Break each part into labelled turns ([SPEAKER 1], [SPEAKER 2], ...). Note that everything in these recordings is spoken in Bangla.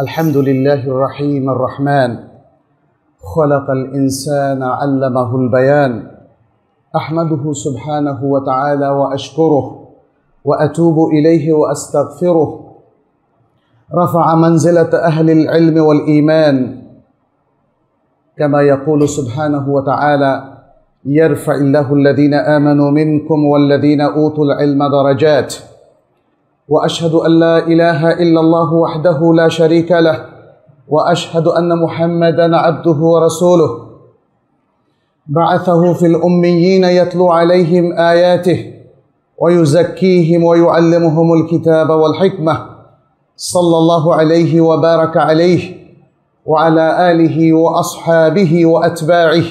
[SPEAKER 1] الحمد لله الرحيم الرحمن خلق الانسان علمه البيان احمده سبحانه وتعالى واشكره واتوب اليه واستغفره رفع منزله اهل العلم والايمان كما يقول سبحانه وتعالى يرفع الله الذين امنوا منكم والذين اوتوا العلم درجات واشهد ان لا اله الا الله وحده لا شريك له واشهد ان محمدا عبده ورسوله بعثه في الاميين يتلو عليهم اياته ويزكيهم ويعلمهم الكتاب والحكمه صلى الله عليه وبارك عليه وعلى اله واصحابه واتباعه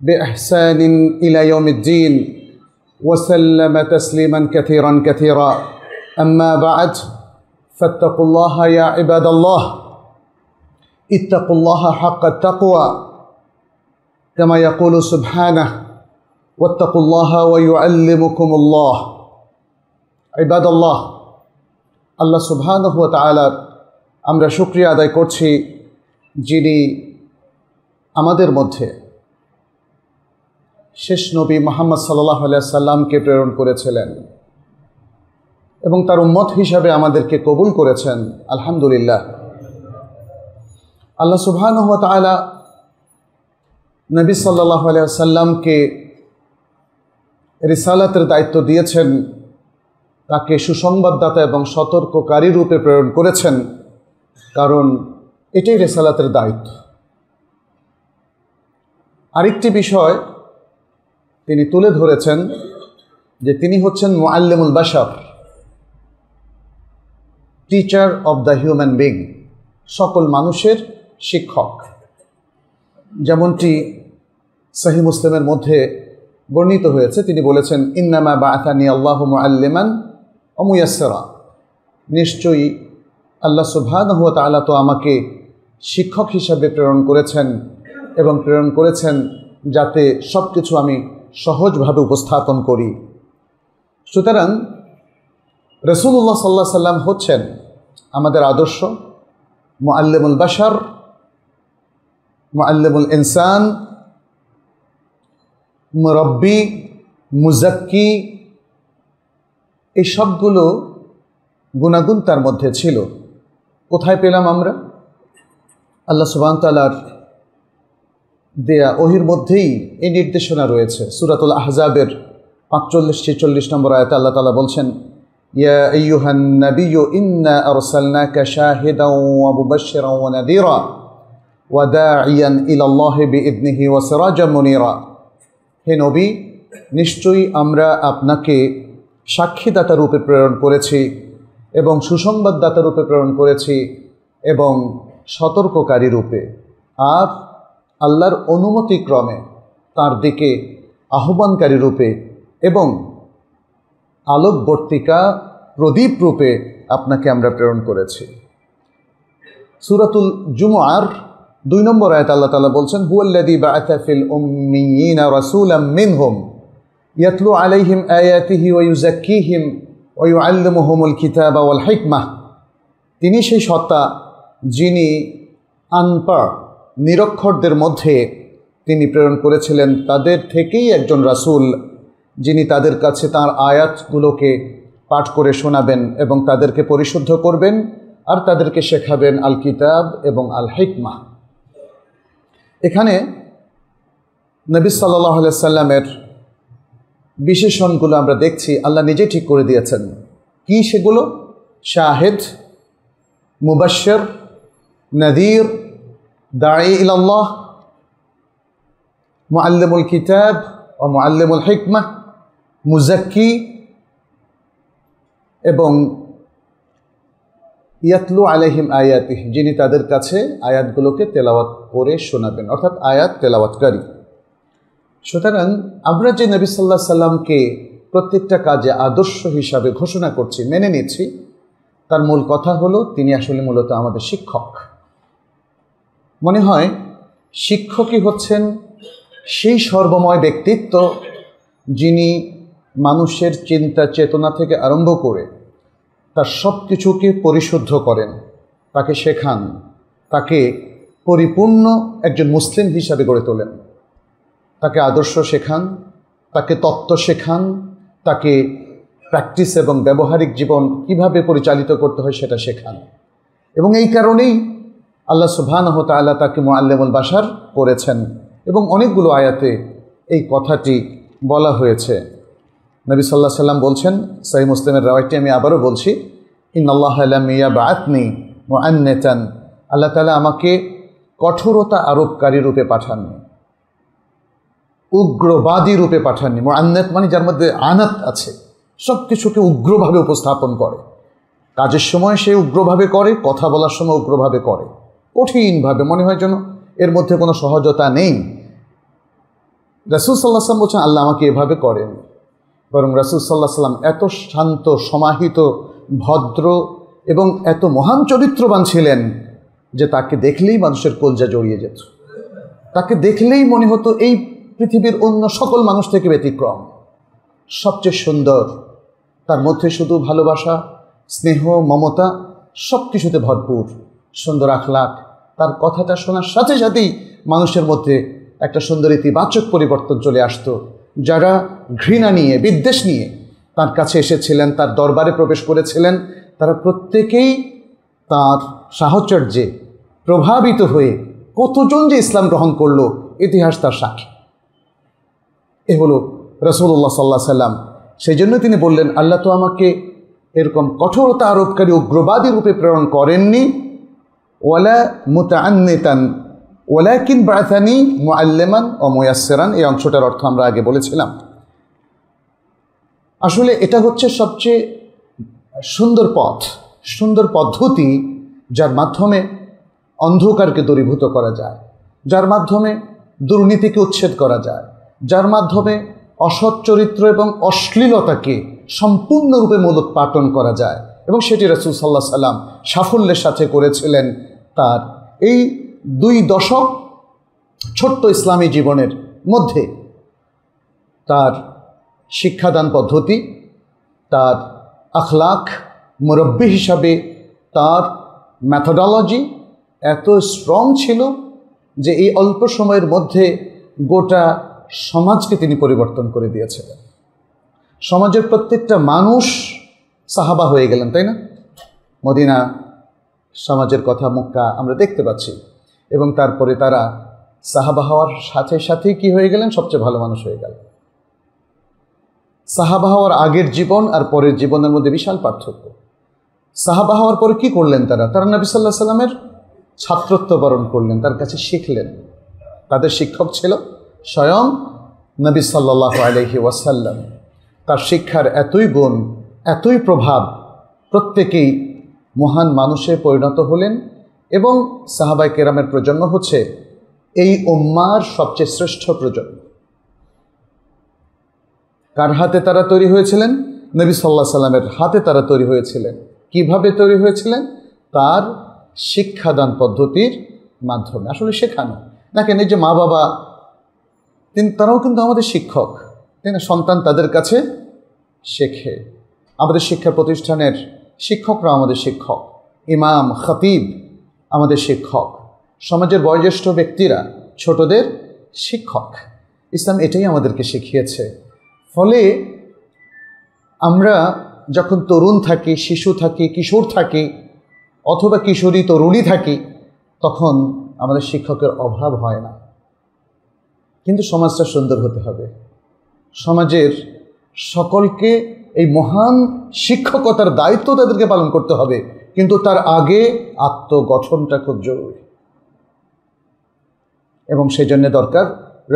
[SPEAKER 1] باحسان الى يوم الدين وسلم تسليما كثيرا كثيرا أما بعد فاتقوا الله يا عباد الله اتقوا الله حق التقوى كما يقول سبحانه واتقوا الله ويعلمكم الله عباد الله الله سبحانه وتعالى আমরা শুক্রিয়া আদায় করছি যিনি আমাদের মধ্যে শেষ নবী মোহাম্মদ সাল্লাহ আলিয়া সাল্লামকে প্রেরণ করেছিলেন এবং তার উম্মত হিসাবে আমাদেরকে কবুল করেছেন আলহামদুলিল্লাহ আল্লাহ সুবাহানুয়া তালা নবী সাল্লাহ আলিয়াল্লামকে রিসালাতের দায়িত্ব দিয়েছেন তাকে সুসংবাদদাতা এবং সতর্ককারী রূপে প্রেরণ করেছেন কারণ এটাই রেসালাতের দায়িত্ব আরেকটি বিষয় তিনি তুলে ধরেছেন যে তিনি হচ্ছেন মোয়াল্লেমুল বাসার teacher of the human being সকল মানুষের শিক্ষক যেমনটি সাহি মুসলিমের মধ্যে বর্ণিত হয়েছে তিনি বলেছেন ইন্নামা বা আতানি আল্লাহ আল্লেমান অমুয়াসরা নিশ্চয়ই আল্লাহ হুয়া তালা তো আমাকে শিক্ষক হিসাবে প্রেরণ করেছেন এবং প্রেরণ করেছেন যাতে সব কিছু আমি সহজভাবে উপস্থাপন করি সুতরাং রসুল্লাহ সাল্লাহ সাল্লাম হচ্ছেন আমাদের আদর্শ মোয়াল্লেমুল বাসার মোয়াল্লেমুল ইনসান মুরব্বি মুজাক্কি এই সবগুলো গুণাগুণ তার মধ্যে ছিল কোথায় পেলাম আমরা আল্লাহ তালার দেয়া ওহির মধ্যেই এই নির্দেশনা রয়েছে সুরাতুল আহজাবের পাঁচচল্লিশ ছেচল্লিশ নম্বর আয়তে আল্লাহ তালা বলছেন يا أيها النبي إنا أرسلناك شاهدا ومبشرا ونذيرا وداعيا إلى الله بإذنه وسراجا منيرا হে নবী নিশ্চয়ই আমরা আপনাকে সাক্ষীদাতা রূপে প্রেরণ করেছি এবং সুসংবাদদাতা রূপে প্রেরণ করেছি এবং সতর্ককারী রূপে আর আল্লাহর অনুমতিক্রমে তার দিকে আহ্বানকারী রূপে এবং আলোকবর্তিকা প্রদীপ রূপে আপনাকে আমরা প্রেরণ করেছি সুরাতুল জুমার দুই নম্বর আয়াত আল্লাহ তালা বলছেন হুয়াল্লাদি বাআতাফিল উম্মিয়িনা রাসূলাম হোম ইয়াতলু আলাইহিম আয়াতিহি ওয়া ইউযাক্কিহিম ওয়া ইউআল্লিমুহুমুল কিতাবা ওয়াল হিকমাহ তিনি সেই সত্তা যিনি আনপা নিরক্ষরদের মধ্যে তিনি প্রেরণ করেছিলেন তাদের থেকেই একজন রাসূল যিনি তাদের কাছে তার আয়াতগুলোকে পাঠ করে শোনাবেন এবং তাদেরকে পরিশুদ্ধ করবেন আর তাদেরকে শেখাবেন আল কিতাব এবং আল হিকমা এখানে নবী সাল্লাহ সাল্লামের বিশেষণগুলো আমরা দেখছি আল্লাহ নিজে ঠিক করে দিয়েছেন কি সেগুলো শাহেদ মুবাশ্বর নদীর দাঁড়ি ইল্লাহ মুআল্লিমুল কিতাব ও মুআল্লিমুল হিকমা মুজাক্কি এবং ইয়াতলু আলহিম আয়াতি যিনি তাদের কাছে আয়াতগুলোকে তেলাওয়াত করে শোনাবেন অর্থাৎ আয়াত তেলাওয়াতকারী সুতরাং আমরা যে নবী সাল্লাহ সাল্লামকে প্রত্যেকটা কাজে আদর্শ হিসাবে ঘোষণা করছি মেনে নিচ্ছি তার মূল কথা হলো তিনি আসলে মূলত আমাদের শিক্ষক মনে হয় শিক্ষকই হচ্ছেন সেই সর্বময় ব্যক্তিত্ব যিনি মানুষের চিন্তা চেতনা থেকে আরম্ভ করে তার সব কিছুকে পরিশুদ্ধ করেন তাকে শেখান তাকে পরিপূর্ণ একজন মুসলিম হিসাবে গড়ে তোলেন তাকে আদর্শ শেখান তাকে তত্ত্ব শেখান তাকে প্র্যাকটিস এবং ব্যবহারিক জীবন কিভাবে পরিচালিত করতে হয় সেটা শেখান এবং এই কারণেই আল্লাহ সুবহানাহ আল্লাহ তাকে মোয়াল্লেমুল বাসার করেছেন এবং অনেকগুলো আয়াতে এই কথাটি বলা হয়েছে নবী সাল্লাহ সাল্লাম বলছেন সাই মুসলিমের রাওয়াইটি আমি আবারও বলছি আল্লাহ মিয়া বা আতনি ও আন্নেতান আল্লাহ তালা আমাকে কঠোরতা আরোপকারী রূপে পাঠাননি উগ্রবাদী রূপে পাঠাননি ও আন্নেত মানে যার মধ্যে আনাত আছে সব কিছুকে উগ্রভাবে উপস্থাপন করে কাজের সময় সে উগ্রভাবে করে কথা বলার সময় উগ্রভাবে করে কঠিনভাবে মনে হয় যেন এর মধ্যে কোনো সহজতা নেই রাসুল সাল্লাহ বলছেন আল্লাহ আমাকে এভাবে করেনি বরং রাসুল সাল্লাহ সাল্লাম এত শান্ত সমাহিত ভদ্র এবং এত মহান চরিত্রবান ছিলেন যে তাকে দেখলেই মানুষের কলজা জড়িয়ে যেত তাকে দেখলেই মনে হতো এই পৃথিবীর অন্য সকল মানুষ থেকে ব্যতিক্রম সবচেয়ে সুন্দর তার মধ্যে শুধু ভালোবাসা স্নেহ মমতা সব কিছুতে ভরপুর সুন্দর আখলাখ তার কথাটা শোনার সাথে সাথেই মানুষের মধ্যে একটা সুন্দর ইতিবাচক পরিবর্তন চলে আসতো যারা ঘৃণা নিয়ে বিদ্বেষ নিয়ে তার কাছে এসেছিলেন তার দরবারে প্রবেশ করেছিলেন তারা প্রত্যেকেই তার সাহচর্যে প্রভাবিত হয়ে কতজন যে ইসলাম গ্রহণ করল ইতিহাস তার সাক্ষী এ হলো রসুল্লাহ সাল্লা সাল্লাম সেই জন্য তিনি বললেন আল্লাহ তো আমাকে এরকম কঠোরতা আরোপকারী উগ্রবাদী রূপে প্রেরণ করেননি ওয়ালা মুতান্নেতান ওলাকিন বাথানি মোয়াল্লেমান ও মোয়াসেরান এই অংশটার অর্থ আমরা আগে বলেছিলাম আসলে এটা হচ্ছে সবচেয়ে সুন্দর পথ সুন্দর পদ্ধতি যার মাধ্যমে অন্ধকারকে দূরীভূত করা যায় যার মাধ্যমে দুর্নীতিকে উচ্ছেদ করা যায় যার মাধ্যমে অসৎ চরিত্র এবং অশ্লীলতাকে সম্পূর্ণরূপে মূলোৎপাটন করা যায় এবং সেটি রসুল সাল্লাহ সাল্লাম সাফল্যের সাথে করেছিলেন তার এই দুই দশক ছোট্ট ইসলামী জীবনের মধ্যে তার শিক্ষাদান পদ্ধতি তার আখলাখ মুরব্বী হিসাবে তার ম্যাথোডলজি এত স্ট্রং ছিল যে এই অল্প সময়ের মধ্যে গোটা সমাজকে তিনি পরিবর্তন করে দিয়েছিলেন সমাজের প্রত্যেকটা মানুষ সাহাবা হয়ে গেলেন তাই না মদিনা সমাজের কথা মুক্কা আমরা দেখতে পাচ্ছি এবং তারপরে তারা সাহাবা হওয়ার সাথে সাথেই কি হয়ে গেলেন সবচেয়ে ভালো মানুষ হয়ে গেল সাহাবা হওয়ার আগের জীবন আর পরের জীবনের মধ্যে বিশাল পার্থক্য সাহাবা হওয়ার পরে কি করলেন তারা তারা নবী সাল্লাহ সাল্লামের ছাত্রত্ব বরণ করলেন তার কাছে শিখলেন তাদের শিক্ষক ছিল স্বয়ং নবী সাল্লাহ আলহি ওয়াসাল্লাম তার শিক্ষার এতই গুণ এতই প্রভাব প্রত্যেকেই মহান মানুষে পরিণত হলেন এবং সাহাবাই কেরামের প্রজন্ম হচ্ছে এই উম্মার সবচেয়ে শ্রেষ্ঠ প্রজন্ম কার হাতে তারা তৈরি হয়েছিলেন নবী সাল্লাহ সাল্লামের হাতে তারা তৈরি হয়েছিলেন কিভাবে তৈরি হয়েছিলেন তার শিক্ষাদান পদ্ধতির মাধ্যমে আসলে শেখানো না এই যে মা বাবা তিনি তারাও কিন্তু আমাদের শিক্ষক তাই না সন্তান তাদের কাছে শেখে আমাদের শিক্ষা প্রতিষ্ঠানের শিক্ষকরা আমাদের শিক্ষক ইমাম খতিব আমাদের শিক্ষক সমাজের বয়োজ্যেষ্ঠ ব্যক্তিরা ছোটদের শিক্ষক ইসলাম এটাই আমাদেরকে শিখিয়েছে ফলে আমরা যখন তরুণ থাকি শিশু থাকি কিশোর থাকি অথবা কিশোরী তরুণী থাকি তখন আমাদের শিক্ষকের অভাব হয় না কিন্তু সমাজটা সুন্দর হতে হবে সমাজের সকলকে এই মহান শিক্ষকতার দায়িত্ব তাদেরকে পালন করতে হবে কিন্তু তার আগে আত্মগঠনটা খুব জরুরি এবং সেই জন্য দরকার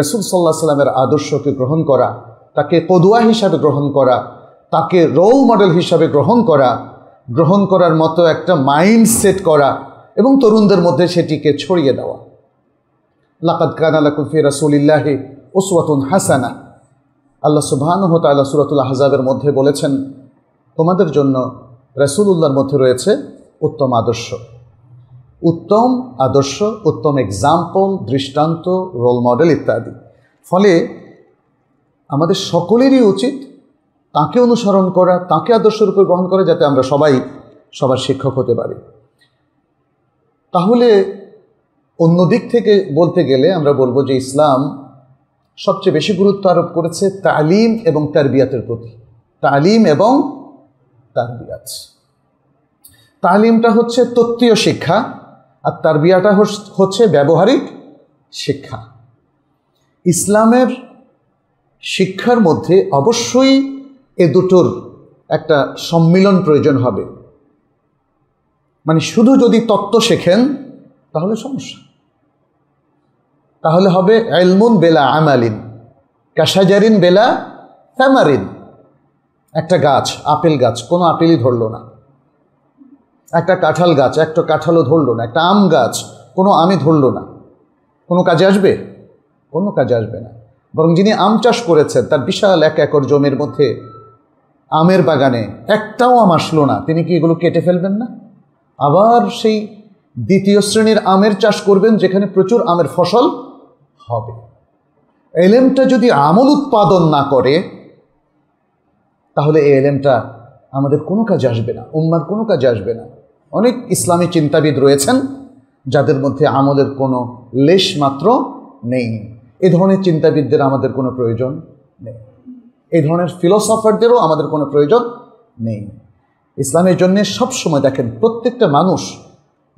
[SPEAKER 1] রসুল সাল্লাহ সাল্লামের আদর্শকে গ্রহণ করা তাকে কদুয়া হিসাবে গ্রহণ করা তাকে রোল মডেল হিসাবে গ্রহণ করা গ্রহণ করার মতো একটা মাইন্ড সেট করা এবং তরুণদের মধ্যে সেটিকে ছড়িয়ে দেওয়া লাকাত কান আলা কুলফি রাসুলিল্লাহি ওসওয়াতুন হাসানা আল্লাহ সুবাহানহ তাল্লাহ সুরাতুল্লাহ হাজাবের মধ্যে বলেছেন তোমাদের জন্য রসুল্লাহর মধ্যে রয়েছে উত্তম আদর্শ উত্তম আদর্শ উত্তম এক্সাম্পল দৃষ্টান্ত রোল মডেল ইত্যাদি ফলে আমাদের সকলেরই উচিত তাকে অনুসরণ করা তাকে রূপে গ্রহণ করা যাতে আমরা সবাই সবার শিক্ষক হতে পারি তাহলে অন্য দিক থেকে বলতে গেলে আমরা বলবো যে ইসলাম সবচেয়ে বেশি গুরুত্ব আরোপ করেছে তালিম এবং বিয়াতের প্রতি তালিম এবং তারবিয়াত তালিমটা হচ্ছে তত্ত্বীয় শিক্ষা আর তার বিয়াটা হচ্ছে ব্যবহারিক শিক্ষা ইসলামের শিক্ষার মধ্যে অবশ্যই এ দুটোর একটা সম্মিলন প্রয়োজন হবে মানে শুধু যদি তত্ত্ব শেখেন তাহলে সমস্যা তাহলে হবে এলমুন বেলা আমালিন কাসাজারিন বেলা ফ্যামারিন একটা গাছ আপেল গাছ কোনো আপেলই ধরল না একটা কাঁঠাল গাছ একটা কাঁঠালও ধরল না একটা আম গাছ কোনো আমি ধরল না কোনো কাজে আসবে কোনো কাজে আসবে না বরং যিনি আম চাষ করেছেন তার বিশাল এক একর জমির মধ্যে আমের বাগানে একটাও আম আসলো না তিনি কি এগুলো কেটে ফেলবেন না আবার সেই দ্বিতীয় শ্রেণীর আমের চাষ করবেন যেখানে প্রচুর আমের ফসল হবে এলেমটা যদি আমল উৎপাদন না করে তাহলে এই এলএমটা আমাদের কোনো কাজে আসবে না উম্মার কোনো কাজে আসবে না অনেক ইসলামী চিন্তাবিদ রয়েছেন যাদের মধ্যে আমলের কোনো লেশ মাত্র নেই এ ধরনের চিন্তাবিদদের আমাদের কোনো প্রয়োজন নেই এই ধরনের ফিলোসফারদেরও আমাদের কোনো প্রয়োজন নেই ইসলামের জন্যে সবসময় দেখেন প্রত্যেকটা মানুষ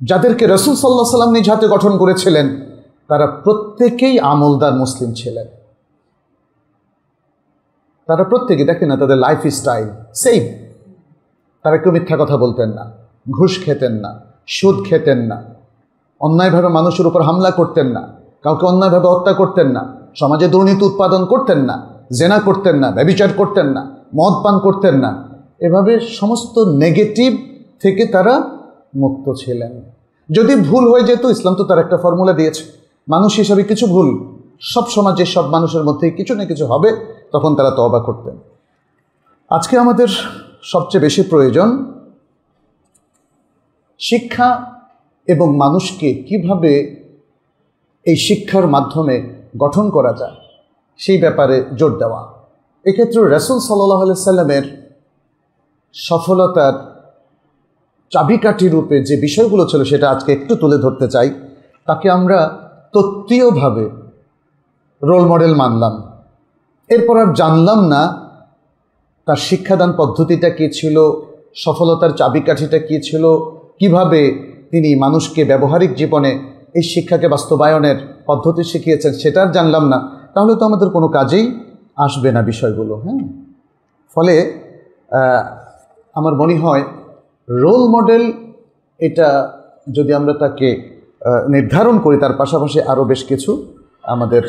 [SPEAKER 1] যাদেরকে রসুল সাল্লাহ সাল্লাম নিজ হাতে গঠন করেছিলেন তারা প্রত্যেকেই আমলদার মুসলিম ছিলেন তারা প্রত্যেকে দেখেন না তাদের লাইফ স্টাইল সেম তারা কেউ মিথ্যা কথা বলতেন না ঘুষ খেতেন না সুদ খেতেন না অন্যায়ভাবে মানুষের উপর হামলা করতেন না কাউকে অন্যায়ভাবে হত্যা করতেন না সমাজে দুর্নীতি উৎপাদন করতেন না জেনা করতেন না ব্যবিচার করতেন না মদ পান করতেন না এভাবে সমস্ত নেগেটিভ থেকে তারা মুক্ত ছিলেন যদি ভুল হয়ে যেত ইসলাম তো তার একটা ফর্মুলা দিয়েছে মানুষ হিসাবে কিছু ভুল সব সমাজে সব মানুষের মধ্যে কিছু না কিছু হবে তখন তারা তবা করতেন আজকে আমাদের সবচেয়ে বেশি প্রয়োজন শিক্ষা এবং মানুষকে কিভাবে এই শিক্ষার মাধ্যমে গঠন করা যায় সেই ব্যাপারে জোর দেওয়া এক্ষেত্রে রাসুল সাল্লাহ সাল্লামের সফলতার চাবিকাঠি রূপে যে বিষয়গুলো ছিল সেটা আজকে একটু তুলে ধরতে চাই তাকে আমরা তত্ত্বীয়ভাবে রোল মডেল মানলাম এরপর আর জানলাম না তার শিক্ষাদান পদ্ধতিটা কী ছিল সফলতার চাবিকাঠিটা কী ছিল কিভাবে তিনি মানুষকে ব্যবহারিক জীবনে এই শিক্ষাকে বাস্তবায়নের পদ্ধতি শিখিয়েছেন সেটা আর জানলাম না তাহলে তো আমাদের কোনো কাজেই আসবে না বিষয়গুলো হ্যাঁ ফলে আমার মনে হয় রোল মডেল এটা যদি আমরা তাকে নির্ধারণ করি তার পাশাপাশি আরও বেশ কিছু আমাদের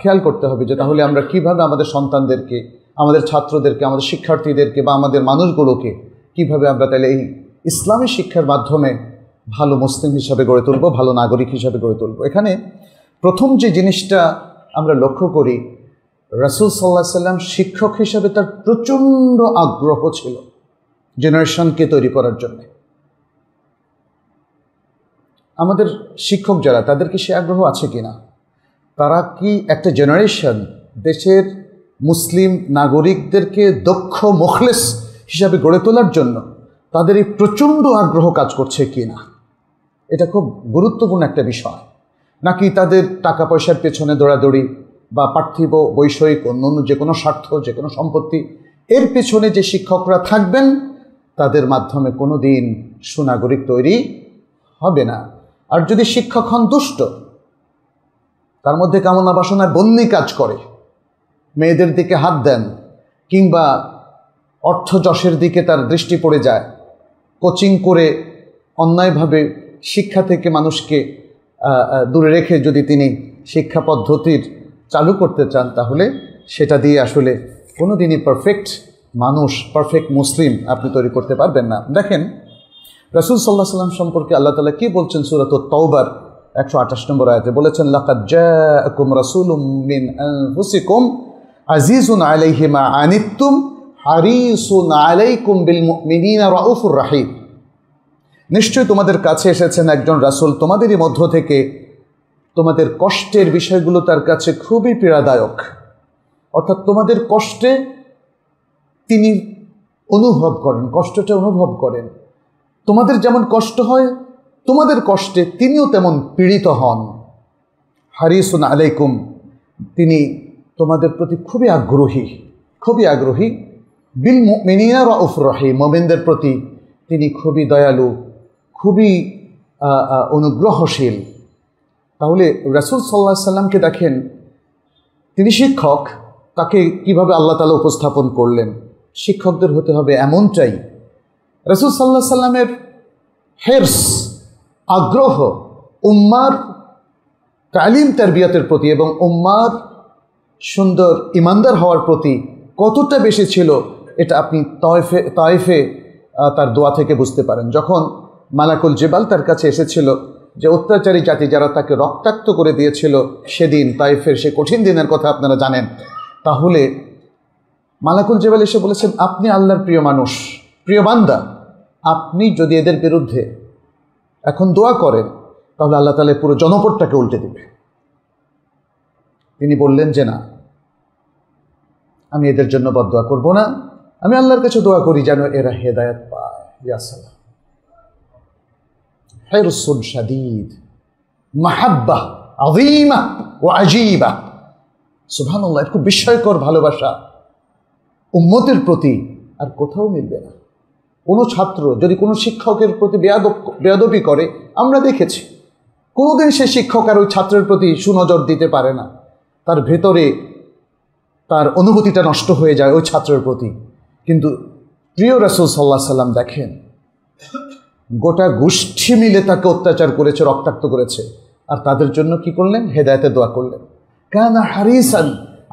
[SPEAKER 1] খেয়াল করতে হবে যে তাহলে আমরা কিভাবে আমাদের সন্তানদেরকে আমাদের ছাত্রদেরকে আমাদের শিক্ষার্থীদেরকে বা আমাদের মানুষগুলোকে কিভাবে আমরা তাহলে এই ইসলামী শিক্ষার মাধ্যমে ভালো মুসলিম হিসাবে গড়ে তুলব ভালো নাগরিক হিসাবে গড়ে তুলব এখানে প্রথম যে জিনিসটা আমরা লক্ষ্য করি রাসুল সাল্লাহ সাল্লাম শিক্ষক হিসাবে তার প্রচণ্ড আগ্রহ ছিল জেনারেশনকে তৈরি করার জন্যে আমাদের শিক্ষক যারা তাদেরকে সে আগ্রহ আছে কিনা তারা কি একটা জেনারেশন দেশের মুসলিম নাগরিকদেরকে দক্ষ মখলেস হিসাবে গড়ে তোলার জন্য তাদের এই প্রচণ্ড আগ্রহ কাজ করছে কি না এটা খুব গুরুত্বপূর্ণ একটা বিষয় নাকি তাদের টাকা পয়সার পেছনে দৌড়াদৌড়ি বা পার্থিব বৈষয়িক অন্য অন্য যে কোনো স্বার্থ যে কোনো সম্পত্তি এর পেছনে যে শিক্ষকরা থাকবেন তাদের মাধ্যমে কোনো দিন সুনাগরিক তৈরি হবে না আর যদি শিক্ষক হন দুষ্ট তার মধ্যে কামনা বাসনায় বন্দি কাজ করে মেয়েদের দিকে হাত দেন কিংবা অর্থ যশের দিকে তার দৃষ্টি পড়ে যায় কোচিং করে অন্যায়ভাবে শিক্ষা থেকে মানুষকে দূরে রেখে যদি তিনি শিক্ষা পদ্ধতির চালু করতে চান তাহলে সেটা দিয়ে আসলে কোনো দিনই পারফেক্ট মানুষ পারফেক্ট মুসলিম আপনি তৈরি করতে পারবেন না দেখেন রসুল সাল্লাহ সাল্লাম সম্পর্কে আল্লাহ তালা কী বলছেন সুরাত তৌবার একশো আঠাশ নম্বর আয়তে বলেছেন লাকাদ জাকুম রাসুলুম মিন আনফুসিকুম আজিজুন আলাইহি মা আনিতুম হারিসুন আলাইকুম বিল মুমিনিনা রাউফুর রাহিম নিশ্চয় তোমাদের কাছে এসেছেন একজন রাসূল তোমাদেরই মধ্য থেকে তোমাদের কষ্টের বিষয়গুলো তার কাছে খুবই পীড়াদায়ক অর্থাৎ তোমাদের কষ্টে তিনি অনুভব করেন কষ্টটা অনুভব করেন তোমাদের যেমন কষ্ট হয় তোমাদের কষ্টে তিনিও তেমন পীড়িত হন হারিসুন আলাইকুম তিনি তোমাদের প্রতি খুবই আগ্রহী খুবই আগ্রহী বিল মিনিয়া রাউফ রহি মোমেনদের প্রতি তিনি খুবই দয়ালু খুবই অনুগ্রহশীল তাহলে রাসুল সাল্লাহ সাল্লামকে দেখেন তিনি শিক্ষক তাকে কিভাবে আল্লাহ তালা উপস্থাপন করলেন শিক্ষকদের হতে হবে এমনটাই রাসুল সাল্লাহ সাল্লামের হেরস আগ্রহ উম্মার তালিম তারবিয়াতের প্রতি এবং উম্মার সুন্দর ইমানদার হওয়ার প্রতি কতটা বেশি ছিল এটা আপনি তয়েফে তয়েফে তার দোয়া থেকে বুঝতে পারেন যখন মালাকুল জেবাল তার কাছে এসেছিল যে অত্যাচারী জাতি যারা তাকে রক্তাক্ত করে দিয়েছিল সেদিন তাইফের সে কঠিন দিনের কথা আপনারা জানেন তাহলে মালাকুল জেবাল এসে বলেছেন আপনি আল্লাহর প্রিয় মানুষ প্রিয় বান্দা আপনি যদি এদের বিরুদ্ধে এখন দোয়া করেন তাহলে আল্লাহ তালে পুরো জনপদটাকে উল্টে দিবে তিনি বললেন যে না আমি এদের জন্য বদোয়া করব না আমি আল্লাহর কাছে দোয়া করি যেন এরা হেদায়ত পায় ইয়াসালাম সাদিদ মাহাব্বা আজিমা ও আজিবা খুব বিস্ময়কর ভালোবাসা উম্মতের প্রতি আর কোথাও মিলবে না কোনো ছাত্র যদি কোনো শিক্ষকের প্রতি বেয়াদব বেয়াদবি করে আমরা দেখেছি কোনোদিন সে শিক্ষক আর ওই ছাত্রের প্রতি সুনজর দিতে পারে না তার ভেতরে তার অনুভূতিটা নষ্ট হয়ে যায় ওই ছাত্রের প্রতি কিন্তু প্রিয় রাসুল সাল্লাহ সাল্লাম দেখেন গোটা গোষ্ঠী মিলে তাকে অত্যাচার করেছে রক্তাক্ত করেছে আর তাদের জন্য কি করলেন হেদায়তে দোয়া করলেন কানা হারিসান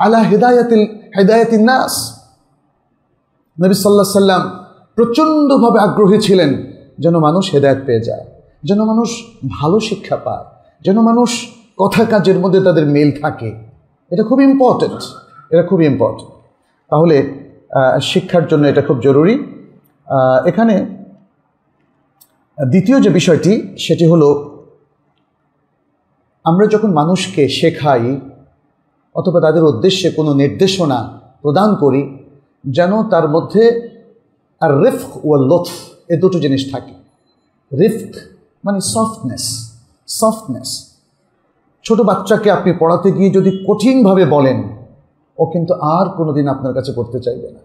[SPEAKER 1] আলা হেদায়তিল হেদায়তিন নাস নবী সাল্লাহ সাল্লাম প্রচণ্ডভাবে আগ্রহী ছিলেন যেন মানুষ হেদায়ত পেয়ে যায় যেন মানুষ ভালো শিক্ষা পায় যেন মানুষ কথা কাজের মধ্যে তাদের মেল থাকে এটা খুব ইম্পর্টেন্ট এটা খুব ইম্পর্টেন্ট তাহলে শিক্ষার জন্য এটা খুব জরুরি এখানে দ্বিতীয় যে বিষয়টি সেটি হলো আমরা যখন মানুষকে শেখাই অথবা তাদের উদ্দেশ্যে কোনো নির্দেশনা প্রদান করি যেন তার মধ্যে আর রিফক ও লোথ এ দুটো জিনিস থাকে রিফক মানে সফটনেস সফটনেস ছোট বাচ্চাকে আপনি পড়াতে গিয়ে যদি কঠিনভাবে বলেন ও কিন্তু আর কোনো দিন আপনার কাছে পড়তে চাইবে না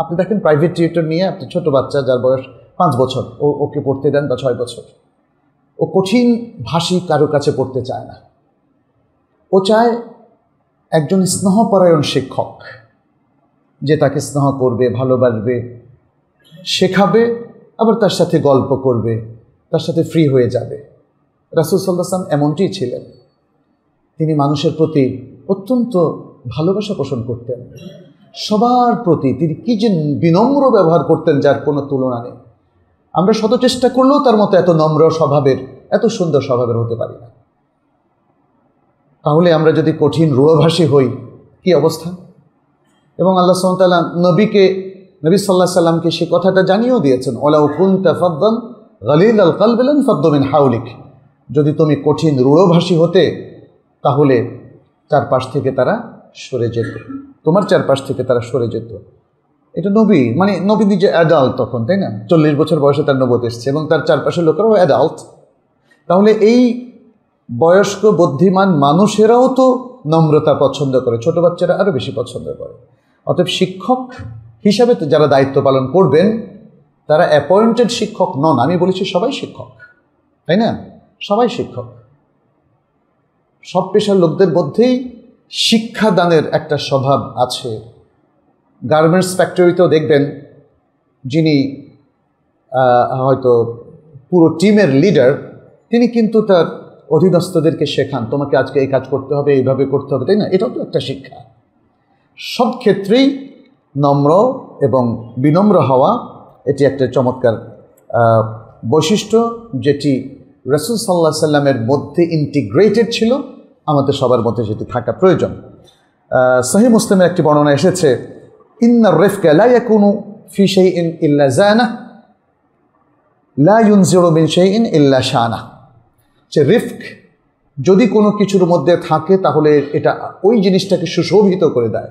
[SPEAKER 1] আপনি দেখেন প্রাইভেট টিউটর নিয়ে আপনি ছোট বাচ্চা যার বয়স পাঁচ বছর ও ওকে পড়তে দেন বা ছয় বছর ও কঠিন ভাষী কারো কাছে পড়তে চায় না ও চায় একজন স্নেহপরায়ণ শিক্ষক যে তাকে স্নেহ করবে ভালোবাসবে শেখাবে আবার তার সাথে গল্প করবে তার সাথে ফ্রি হয়ে যাবে রাসুল সাল্লাহাম এমনটি ছিলেন তিনি মানুষের প্রতি অত্যন্ত ভালোবাসা পোষণ করতেন সবার প্রতি তিনি কি যে বিনম্র ব্যবহার করতেন যার কোনো তুলনা নেই আমরা শত চেষ্টা করলেও তার মতো এত নম্র স্বভাবের এত সুন্দর স্বভাবের হতে পারি না তাহলে আমরা যদি কঠিন রূঢ়ভাষী হই কি অবস্থা এবং আল্লাহ সাল্লাহ নবীকে নবী সাল্লাহ সাল্লামকে সে কথাটা জানিয়েও দিয়েছেন ওলা উকুন তাফাদ্দান গালিল আল কালবেলেন ফদ্দমিন হাউলিক যদি তুমি কঠিন রূঢ়ভাষী হতে তাহলে চারপাশ থেকে তারা সরে যেত তোমার চারপাশ থেকে তারা সরে যেত এটা নবী মানে নবী নিজে অ্যাডাল্ট তখন তাই না চল্লিশ বছর বয়সে তার নবত এসছে এবং তার চারপাশের লোকেরাও অ্যাডাল্ট তাহলে এই বয়স্ক বুদ্ধিমান মানুষেরাও তো নম্রতা পছন্দ করে ছোট বাচ্চারা আরও বেশি পছন্দ করে অতএব শিক্ষক হিসাবে যারা দায়িত্ব পালন করবেন তারা অ্যাপয়েন্টেড শিক্ষক নন আমি বলেছি সবাই শিক্ষক তাই না সবাই শিক্ষক সব পেশার লোকদের মধ্যেই শিক্ষাদানের একটা স্বভাব আছে গার্মেন্টস ফ্যাক্টরিতেও দেখবেন যিনি হয়তো পুরো টিমের লিডার তিনি কিন্তু তার অধীনস্থদেরকে শেখান তোমাকে আজকে এই কাজ করতে হবে এইভাবে করতে হবে তাই না এটাও তো একটা শিক্ষা সব ক্ষেত্রেই নম্র এবং বিনম্র হওয়া এটি একটা চমৎকার বৈশিষ্ট্য যেটি রসুল সাল্লাহ সাল্লামের মধ্যে ইন্টিগ্রেটেড ছিল আমাদের সবার মধ্যে সেটি থাকা প্রয়োজন সহি মুসলিমের একটি বর্ণনা এসেছে ইন্না রেফকা লাইয়াকুনু ফি সেই ইন ইল্লা জানা লাইন জিরো বিন সেই ইন ইল্লা শানা যে রিফক যদি কোনো কিছুর মধ্যে থাকে তাহলে এটা ওই জিনিসটাকে সুশোভিত করে দেয়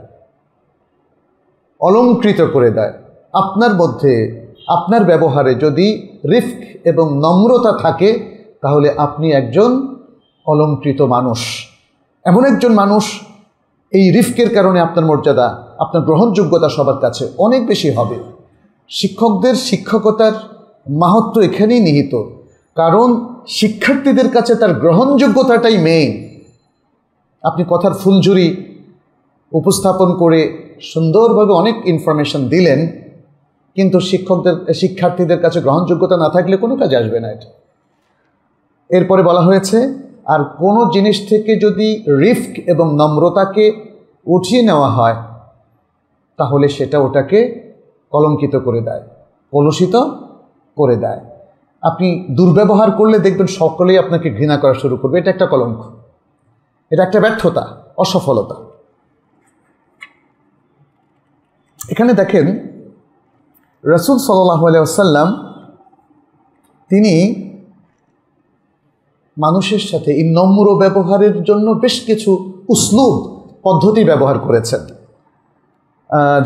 [SPEAKER 1] অলঙ্কৃত করে দেয় আপনার মধ্যে আপনার ব্যবহারে যদি রিফ্ক এবং নম্রতা থাকে তাহলে আপনি একজন অলঙ্কৃত মানুষ এমন একজন মানুষ এই রিফকের কারণে আপনার মর্যাদা আপনার গ্রহণযোগ্যতা সবার কাছে অনেক বেশি হবে শিক্ষকদের শিক্ষকতার মাহাত্ম এখানেই নিহিত কারণ শিক্ষার্থীদের কাছে তার গ্রহণযোগ্যতাটাই মেইন আপনি কথার ফুলঝুরি উপস্থাপন করে সুন্দরভাবে অনেক ইনফরমেশন দিলেন কিন্তু শিক্ষকদের শিক্ষার্থীদের কাছে গ্রহণযোগ্যতা না থাকলে কোনো কাজে আসবে না এটা এরপরে বলা হয়েছে আর কোনো জিনিস থেকে যদি রিফ্ক এবং নম্রতাকে উঠিয়ে নেওয়া হয় তাহলে সেটা ওটাকে কলঙ্কিত করে দেয় কলুষিত করে দেয় আপনি দুর্ব্যবহার করলে দেখবেন সকলেই আপনাকে ঘৃণা করা শুরু করবে এটা একটা কলঙ্ক এটা একটা ব্যর্থতা অসফলতা এখানে দেখেন রসুল সাল্লাহ আসাল্লাম তিনি মানুষের সাথে এই নম্র ব্যবহারের জন্য বেশ কিছু উসলুব পদ্ধতি ব্যবহার করেছেন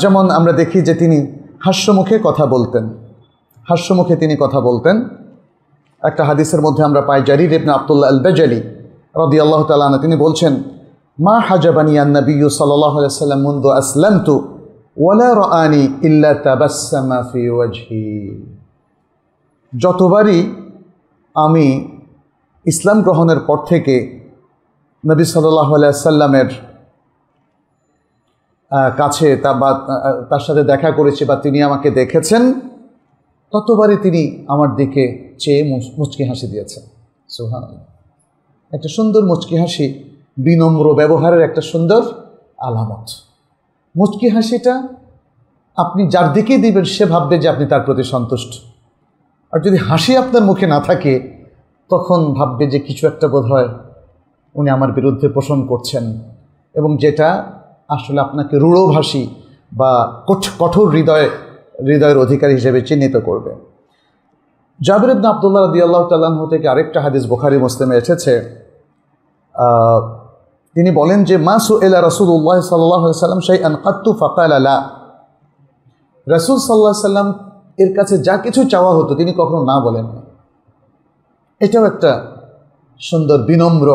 [SPEAKER 1] যেমন আমরা দেখি যে তিনি হাস্যমুখে কথা বলতেন হাস্যমুখে তিনি কথা বলতেন একটা হাদিসের মধ্যে আমরা পাই জারি রেবনা আবদুল্লাহ আল বেজালি রদি আল্লাহ তালা তিনি বলছেন মা হাজাবানি আন্নবী সাল্লাহ সাল্লাম মুন্দু আসলাম তু ইল্লা যতবারই আমি ইসলাম গ্রহণের পর থেকে নবী সাল্লাহ সাল্লামের কাছে তা বা তার সাথে দেখা করেছি বা তিনি আমাকে দেখেছেন ততবারই তিনি আমার দিকে চেয়ে মুচকি হাসি দিয়েছেন সুহান একটা সুন্দর মুচকি হাসি বিনম্র ব্যবহারের একটা সুন্দর আলামত মুচকি হাসিটা আপনি যার দিকেই দিবেন সে ভাববে যে আপনি তার প্রতি সন্তুষ্ট আর যদি হাসি আপনার মুখে না থাকে তখন ভাববে যে কিছু একটা বোধ হয় উনি আমার বিরুদ্ধে পোষণ করছেন এবং যেটা আসলে আপনাকে রূঢ়ভাষী বা কঠোর হৃদয় হৃদয়ের অধিকারী হিসেবে চিহ্নিত করবে জাবির ইবনা আবদুল্লাহ রদি আল্লাহ তাল্লাহ থেকে আরেকটা হাদিস বোখারি মুসলিমে এসেছে তিনি বলেন যে মাসু এলা রসুল্লাহ সাল্লাহ সাল্লাম সেই আনকাত্তু ফাকাল আলা রসুল সাল্লাহ সাল্লাম এর কাছে যা কিছু চাওয়া হতো তিনি কখনো না বলেন না এটাও একটা সুন্দর বিনম্র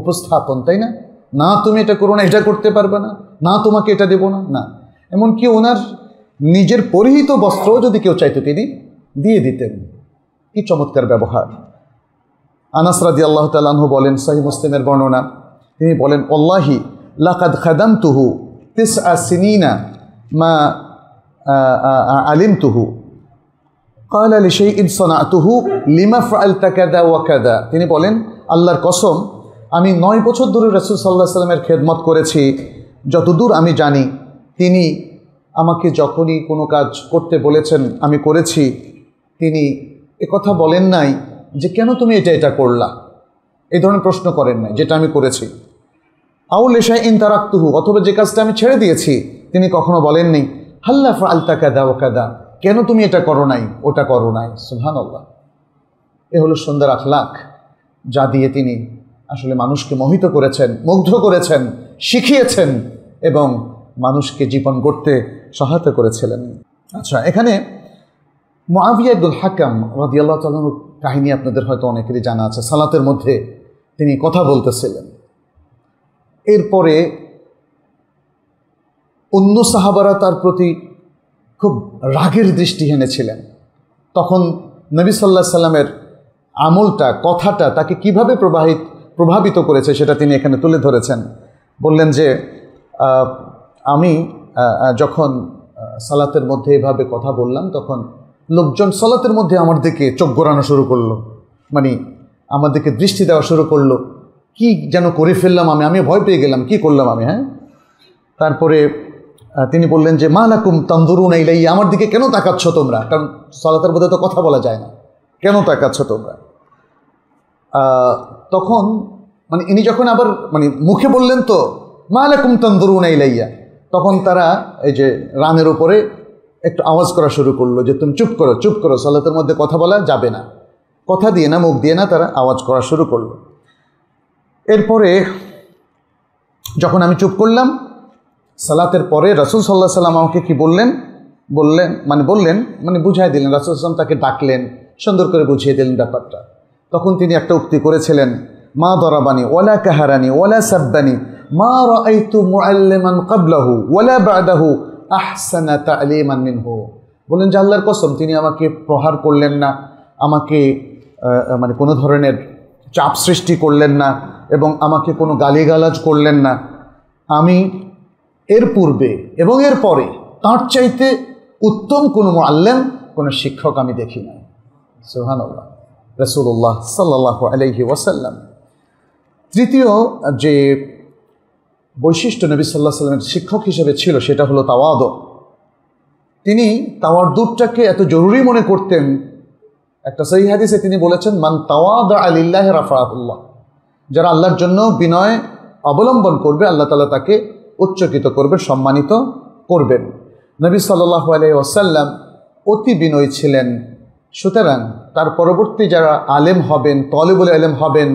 [SPEAKER 1] উপস্থাপন তাই না না তুমি এটা করো না এটা করতে পারবে না না তোমাকে এটা দেবো না না এমনকি ওনার নিজের পরিহিত বস্ত্র যদি কেউ চাইতো তিনি দিয়ে দিতেন কি চমৎকার ব্যবহার আনাসরাদি আল্লাহ তালাহ বলেন সাহি মুসলিমের বর্ণনা তিনি বলেন অল্লাহি লাকাদ খাদাম তুহু তিস আসিনা মা আলিম তুহু কাল আলি সেই ইনসনা তুহু লিমাফ আল তাকাদা ওয়াকাদা তিনি বলেন আল্লাহর কসম আমি নয় বছর ধরে রসুল সাল্লাহ সাল্লামের খেদমত করেছি যতদূর আমি জানি তিনি আমাকে যখনই কোনো কাজ করতে বলেছেন আমি করেছি তিনি কথা বলেন নাই যে কেন তুমি এটা এটা করলা এই ধরনের প্রশ্ন করেন নাই যেটা আমি করেছি আউল এশায় ইন্তারাক্তুহু অথবা যে কাজটা আমি ছেড়ে দিয়েছি তিনি কখনো বলেননি হাল্লা আলতা কাদা ও কাদা কেন তুমি এটা করো নাই ওটা করো নাই সুহান আল্লাহ এ হলো সুন্দর আখলাখ যা দিয়ে তিনি আসলে মানুষকে মোহিত করেছেন মুগ্ধ করেছেন শিখিয়েছেন এবং মানুষকে জীবন গড়তে সহায়তা করেছিলেন আচ্ছা এখানে মুআবিয়াদুল হাকাম রাদিয়াল্লাহ তালুর কাহিনী আপনাদের হয়তো অনেকেরই জানা আছে সালাতের মধ্যে তিনি কথা বলতেছিলেন এরপরে অন্য সাহাবারা তার প্রতি খুব রাগের দৃষ্টি হেনেছিলেন তখন নবী সাল্লাহ সাল্লামের আমলটা কথাটা তাকে কিভাবে প্রবাহিত প্রভাবিত করেছে সেটা তিনি এখানে তুলে ধরেছেন বললেন যে আমি যখন সালাতের মধ্যে এভাবে কথা বললাম তখন লোকজন সালাতের মধ্যে আমার দিকে চোখ গড়ানো শুরু করলো মানে আমার দিকে দৃষ্টি দেওয়া শুরু করলো কি যেন করে ফেললাম আমি আমি ভয় পেয়ে গেলাম কি করলাম আমি হ্যাঁ তারপরে তিনি বললেন যে মা লাকুম তন্দুরুন ইলাই আমার দিকে কেন তাকাচ্ছ তোমরা কারণ সলাতার মধ্যে তো কথা বলা যায় না কেন তাকাচ্ছ তোমরা তখন মানে ইনি যখন আবার মানে মুখে বললেন তো মা লাকুম তন্দুরুন ইলাইয়া তখন তারা এই যে রানের উপরে একটু আওয়াজ করা শুরু করলো যে তুমি চুপ করো চুপ করো সলাতের মধ্যে কথা বলা যাবে না কথা দিয়ে না মুখ দিয়ে না তারা আওয়াজ করা শুরু করলো এরপরে যখন আমি চুপ করলাম সালাতের পরে রাসুল সাল্লাহ সাল্লাম আমাকে কি বললেন বললেন মানে বললেন মানে বুঝাই দিলেন রাসুল সাল্লাম তাকে ডাকলেন সুন্দর করে বুঝিয়ে দিলেন ব্যাপারটা তখন তিনি একটা উক্তি করেছিলেন মা দরাবানি ওলা কাহারানি ওলা সাব্বানি মা রাইতু মুআল্লিমান কাবলাহু ওয়ালা বাদাহু আহসানা তালিমান মিনহু বলেন যে আল্লাহর কসম তিনি আমাকে প্রহার করলেন না আমাকে মানে কোনো ধরনের চাপ সৃষ্টি করলেন না এবং আমাকে কোনো গালিগালাজ করলেন না আমি এর পূর্বে এবং এর পরে তাঁর চাইতে উত্তম কোনো আল্লেন কোনো শিক্ষক আমি দেখি নাই সুহানুল্লাহ রসুল্লাহ সাল্লাহ আলহি ওয়াসাল্লাম তৃতীয় যে বৈশিষ্ট্য নবী সাল্লাহ সাল্লামের শিক্ষক হিসেবে ছিল সেটা হলো তাওয়াদ তিনি তাওয়ার দূরটাকে এত জরুরি মনে করতেন একটা সেই হাদিসে তিনি বলেছেন মান তাওয়াদা আলিল্লাহ রাফাহুল্লাহ যারা আল্লাহর জন্য বিনয় অবলম্বন করবে আল্লাহ তালা তাকে উচ্চকিত করবে সম্মানিত করবেন নবী সাল্লাহ আলাই ওসাল্লাম অতি বিনয় ছিলেন সুতরাং তার পরবর্তী যারা আলেম হবেন তলেবুল আলেম হবেন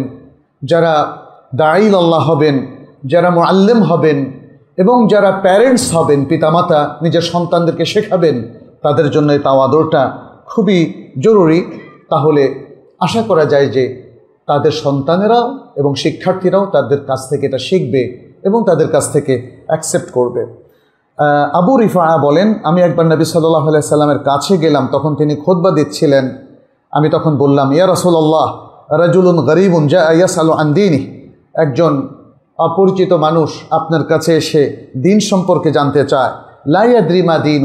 [SPEAKER 1] যারা দাঈল আল্লাহ হবেন যারা মোয়াল্লেম হবেন এবং যারা প্যারেন্টস হবেন পিতামাতা নিজের সন্তানদেরকে শেখাবেন তাদের জন্য এই তাওয়াদরটা খুবই জরুরি তাহলে আশা করা যায় যে তাদের সন্তানেরাও এবং শিক্ষার্থীরাও তাদের কাছ থেকে এটা শিখবে এবং তাদের কাছ থেকে অ্যাকসেপ্ট করবে আবু রিফা বলেন আমি একবার নবী সাল্লাহ সাল্লামের কাছে গেলাম তখন তিনি খোদবা দিচ্ছিলেন আমি তখন বললাম ইয়া রসোল্লাহ রাজুলুন গরিবুন জা ইয়াস আলো আন্দিনি একজন অপরিচিত মানুষ আপনার কাছে এসে দিন সম্পর্কে জানতে চায় লাইয়া দ্রিমা দিন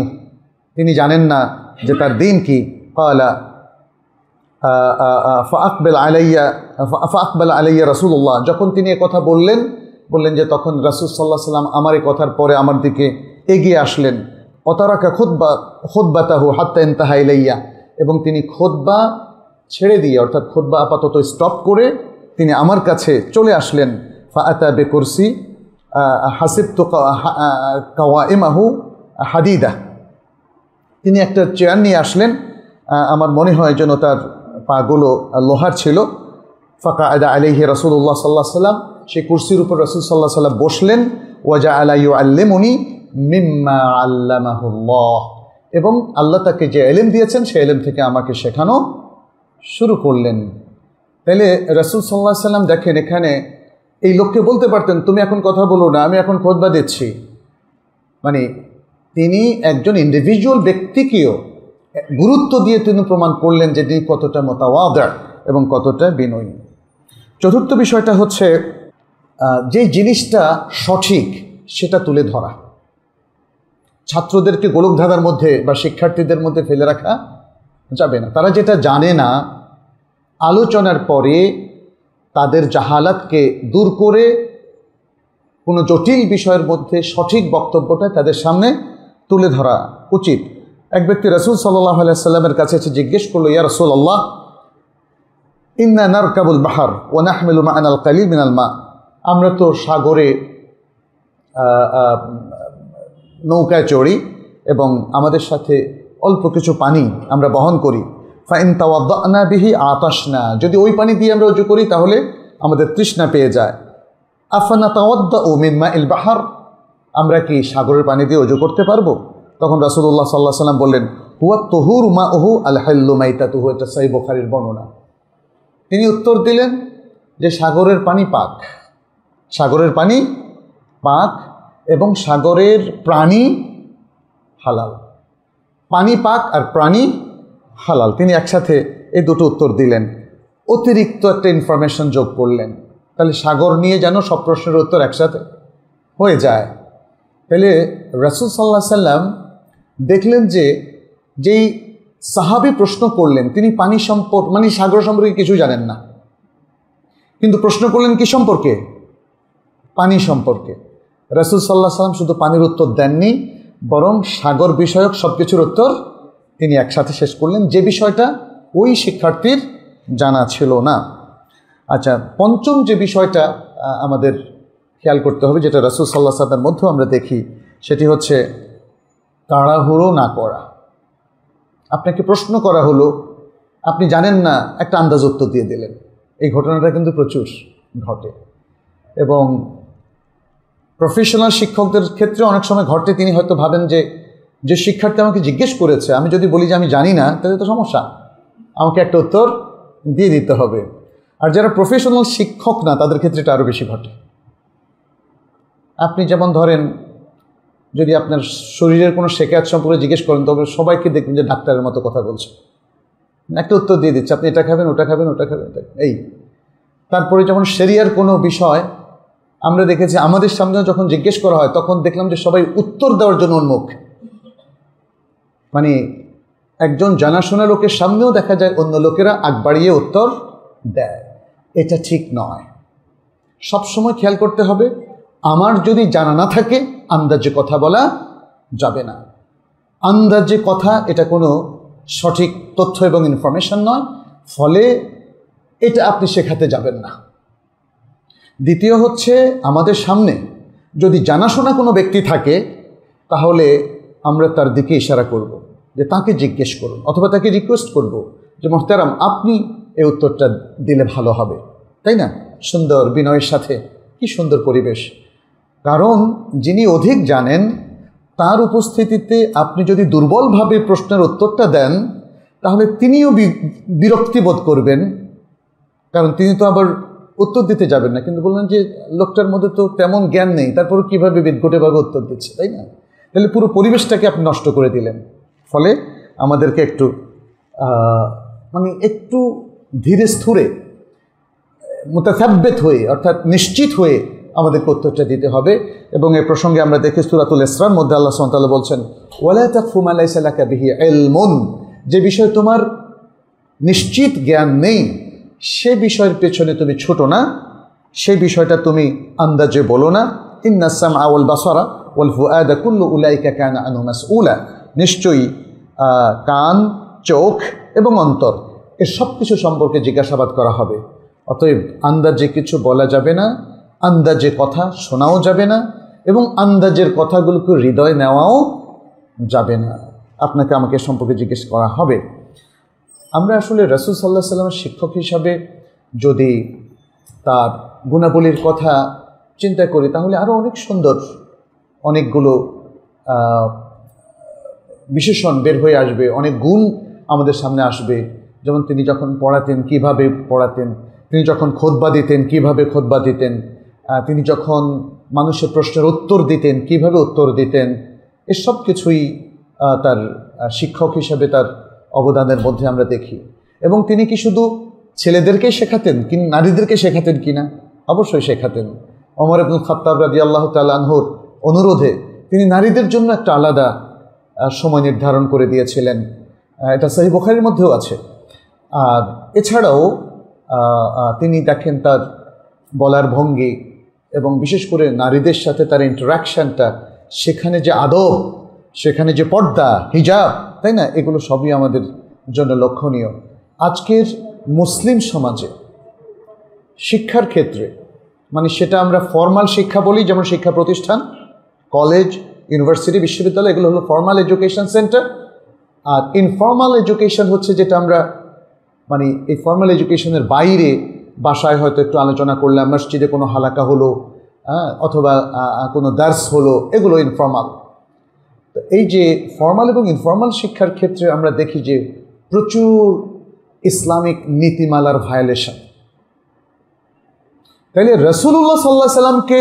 [SPEAKER 1] তিনি জানেন না যে তার দিন কী قال ফাকবেল আলাইয়া ফাকবেল আলাইয়া রসুল্লাহ যখন তিনি কথা বললেন বললেন যে তখন রাসুল সাল্লাহ সাল্লাম আমার এই কথার পরে আমার দিকে এগিয়ে আসলেন অতারাকা খোদবা খোদবাতাহু হাত্তা এনতাহা ইলাইয়া এবং তিনি খোদবা ছেড়ে দিয়ে অর্থাৎ খোদবা আপাতত স্টপ করে তিনি আমার কাছে চলে আসলেন ফাতা বেকুরসি হাসিব তো কাওয়া এমাহু হাদিদা তিনি একটা চেয়ার নিয়ে আসলেন আমার মনে হয় যেন তার পাগুলো লোহার ছিল ফাঁকা আদা আলিহি রসুল্লাহ সাল্লাহ সাল্লাম সেই কুর্সির উপর রসুল সাল্লাহ সাল্লাম বসলেন ওয়াজা আলাইউ আল্লেমনি মিম্মা আল্লাহ এবং আল্লাহ তাকে যে এলেম দিয়েছেন সেই এলেম থেকে আমাকে শেখানো শুরু করলেন তাহলে রসুল সাল্লাহ সাল্লাম দেখেন এখানে এই লোককে বলতে পারতেন তুমি এখন কথা বলো না আমি এখন খোদবা দিচ্ছি মানে তিনি একজন ইন্ডিভিজুয়াল ব্যক্তিকেও গুরুত্ব দিয়ে তিনি প্রমাণ করলেন যে তিনি কতটা মোতাওয়াদার এবং কতটা বিনয়ী চতুর্থ বিষয়টা হচ্ছে যে জিনিসটা সঠিক সেটা তুলে ধরা ছাত্রদেরকে গোলকধাঁধার মধ্যে বা শিক্ষার্থীদের মধ্যে ফেলে রাখা যাবে না তারা যেটা জানে না আলোচনার পরে তাদের জাহালাতকে দূর করে কোনো জটিল বিষয়ের মধ্যে সঠিক বক্তব্যটা তাদের সামনে তুলে ধরা উচিত এক ব্যক্তি রসুল সাল্লাহ আলাইস্লামের কাছে এসে জিজ্ঞেস করলো ইয়া রসুল আল্লাহ ইন্না কাবুল বাহার ওয়ানাহমেলু মা আনাল কালি মিনাল মা আমরা তো সাগরে নৌকায় চড়ি এবং আমাদের সাথে অল্প কিছু পানি আমরা বহন করি ফাইন তাওয়া বিহি আতাসনা যদি ওই পানি দিয়ে আমরা উজু করি তাহলে আমাদের তৃষ্ণা পেয়ে যায় আফানা তাওয়া ও মিনমা ইল বাহার আমরা কি সাগরের পানি দিয়ে উজু করতে পারবো তখন রাসুল্লাহ সাল্লাহ সাল্লাম বললেন হুয়া তহুর উমা ওহু আল হাল্লু মাইতা তুহু এটা সাই বোখারির বর্ণনা তিনি উত্তর দিলেন যে সাগরের পানি পাক সাগরের পানি পাক এবং সাগরের প্রাণী হালাল পানি পাক আর প্রাণী হালাল তিনি একসাথে এই দুটো উত্তর দিলেন অতিরিক্ত একটা ইনফরমেশন যোগ করলেন তাহলে সাগর নিয়ে যেন সব প্রশ্নের উত্তর একসাথে হয়ে যায় তাহলে রাসুল সাল্লাহ সাল্লাম দেখলেন যে যেই সাহাবি প্রশ্ন করলেন তিনি পানি সম্পর্ক মানে সাগর সম্পর্কে কিছু জানেন না কিন্তু প্রশ্ন করলেন কি সম্পর্কে পানি সম্পর্কে রাসুল সাল্লাহ সাল্লাম শুধু পানির উত্তর দেননি বরং সাগর বিষয়ক সব কিছুর উত্তর তিনি একসাথে শেষ করলেন যে বিষয়টা ওই শিক্ষার্থীর জানা ছিল না আচ্ছা পঞ্চম যে বিষয়টা আমাদের খেয়াল করতে হবে যেটা রাসুল সাল্লাহ সাল্লামের মধ্যেও আমরা দেখি সেটি হচ্ছে তাড়াহুড়ো না করা আপনাকে প্রশ্ন করা হলো আপনি জানেন না একটা আন্দাজ উত্তর দিয়ে দিলেন এই ঘটনাটা কিন্তু প্রচুর ঘটে এবং প্রফেশনাল শিক্ষকদের ক্ষেত্রে অনেক সময় ঘটে তিনি হয়তো ভাবেন যে যে শিক্ষার্থী আমাকে জিজ্ঞেস করেছে আমি যদি বলি যে আমি জানি না তাহলে তো সমস্যা আমাকে একটা উত্তর দিয়ে দিতে হবে আর যারা প্রফেশনাল শিক্ষক না তাদের ক্ষেত্রে এটা আরও বেশি ঘটে আপনি যেমন ধরেন যদি আপনার শরীরের কোনো শেখায়াত সম্পর্কে জিজ্ঞেস করেন তবে সবাইকে দেখবেন যে ডাক্তারের মতো কথা বলছে একটা উত্তর দিয়ে দিচ্ছে আপনি এটা খাবেন ওটা খাবেন ওটা খাবেন এই তারপরে যখন সেরিয়ার কোনো বিষয় আমরা দেখেছি আমাদের সামনে যখন জিজ্ঞেস করা হয় তখন দেখলাম যে সবাই উত্তর দেওয়ার জন্য উন্মুখ মানে একজন জানাশোনা লোকের সামনেও দেখা যায় অন্য লোকেরা আগ বাড়িয়ে উত্তর দেয় এটা ঠিক নয় সবসময় খেয়াল করতে হবে আমার যদি জানা না থাকে আন্দাজে কথা বলা যাবে না আন্দাজে কথা এটা কোনো সঠিক তথ্য এবং ইনফরমেশন নয় ফলে এটা আপনি শেখাতে যাবেন না দ্বিতীয় হচ্ছে আমাদের সামনে যদি জানাশোনা কোনো ব্যক্তি থাকে তাহলে আমরা তার দিকে ইশারা করব। যে তাকে জিজ্ঞেস করুন অথবা তাকে রিকোয়েস্ট করব যে মোহতারাম আপনি এই উত্তরটা দিলে ভালো হবে তাই না সুন্দর বিনয়ের সাথে কি সুন্দর পরিবেশ কারণ যিনি অধিক জানেন তার উপস্থিতিতে আপনি যদি দুর্বলভাবে প্রশ্নের উত্তরটা দেন তাহলে তিনিও বিরক্তিবোধ করবেন কারণ তিনি তো আবার উত্তর দিতে যাবেন না কিন্তু বললেন যে লোকটার মধ্যে তো তেমন জ্ঞান নেই তারপর কীভাবে বিদ্ঘটেভাবে উত্তর দিচ্ছে তাই না তাহলে পুরো পরিবেশটাকে আপনি নষ্ট করে দিলেন ফলে আমাদেরকে একটু মানে একটু ধীরে স্থুরে মোতাসাব্যত হয়ে অর্থাৎ নিশ্চিত হয়ে আমাদেরকে উত্তরটা দিতে হবে এবং এ প্রসঙ্গে আমরা দেখি সুরাতুল ইসরার মধ্যে আল্লাহ সন্তাল বলছেন ওয়ালা যে বিষয়ে তোমার নিশ্চিত জ্ঞান নেই সে বিষয়ের পেছনে তুমি ছোট না সে বিষয়টা তুমি আন্দাজে বলো না ইন্নাসাম আউল বাসরা ওল ফুয়াদা কুল্লু উলাইকা কান আনুমাস উলা নিশ্চয়ই কান চোখ এবং অন্তর এর সব কিছু সম্পর্কে জিজ্ঞাসাবাদ করা হবে অতএব আন্দাজে কিছু বলা যাবে না আন্দাজে কথা শোনাও যাবে না এবং আন্দাজের কথাগুলোকে হৃদয় নেওয়াও যাবে না আপনাকে আমাকে সম্পর্কে জিজ্ঞেস করা হবে আমরা আসলে রসুল সাল্লাহ সাল্লামের শিক্ষক হিসাবে যদি তার গুণাবলীর কথা চিন্তা করি তাহলে আরও অনেক সুন্দর অনেকগুলো বিশেষণ বের হয়ে আসবে অনেক গুণ আমাদের সামনে আসবে যেমন তিনি যখন পড়াতেন কিভাবে পড়াতেন তিনি যখন খোদবা দিতেন কিভাবে খোদবা দিতেন তিনি যখন মানুষের প্রশ্নের উত্তর দিতেন কিভাবে উত্তর দিতেন এসব কিছুই তার শিক্ষক হিসেবে তার অবদানের মধ্যে আমরা দেখি এবং তিনি কি শুধু ছেলেদেরকেই শেখাতেন কি নারীদেরকে শেখাতেন কি না অবশ্যই শেখাতেন অমর আব্দুল খাতাব রাজি আল্লাহ তাল্লাহর অনুরোধে তিনি নারীদের জন্য একটা আলাদা সময় নির্ধারণ করে দিয়েছিলেন এটা সাহি বোখারির মধ্যেও আছে আর এছাড়াও তিনি দেখেন তার বলার ভঙ্গি এবং বিশেষ করে নারীদের সাথে তার ইন্টারাকশানটা সেখানে যে আদব সেখানে যে পর্দা হিজাব তাই না এগুলো সবই আমাদের জন্য লক্ষণীয় আজকের মুসলিম সমাজে শিক্ষার ক্ষেত্রে মানে সেটা আমরা ফর্মাল শিক্ষা বলি যেমন শিক্ষা প্রতিষ্ঠান কলেজ ইউনিভার্সিটি বিশ্ববিদ্যালয় এগুলো হলো ফর্মাল এডুকেশন সেন্টার আর ইনফর্মাল এডুকেশন হচ্ছে যেটা আমরা মানে এই ফর্মাল এডুকেশনের বাইরে বাসায় হয়তো একটু আলোচনা করলাম মসজিদে কোনো হালাকা হলো হ্যাঁ, অথবা কোনো দার্স হলো এগুলো ইনফর্মাল তো এই যে ফর্মাল এবং ইনফর্মাল শিক্ষার ক্ষেত্রে আমরা দেখি যে প্রচুর ইসলামিক নীতিমালার ভায়োলেশন তাহলে রসুল্লাহ সাল্লাহ সাল্লামকে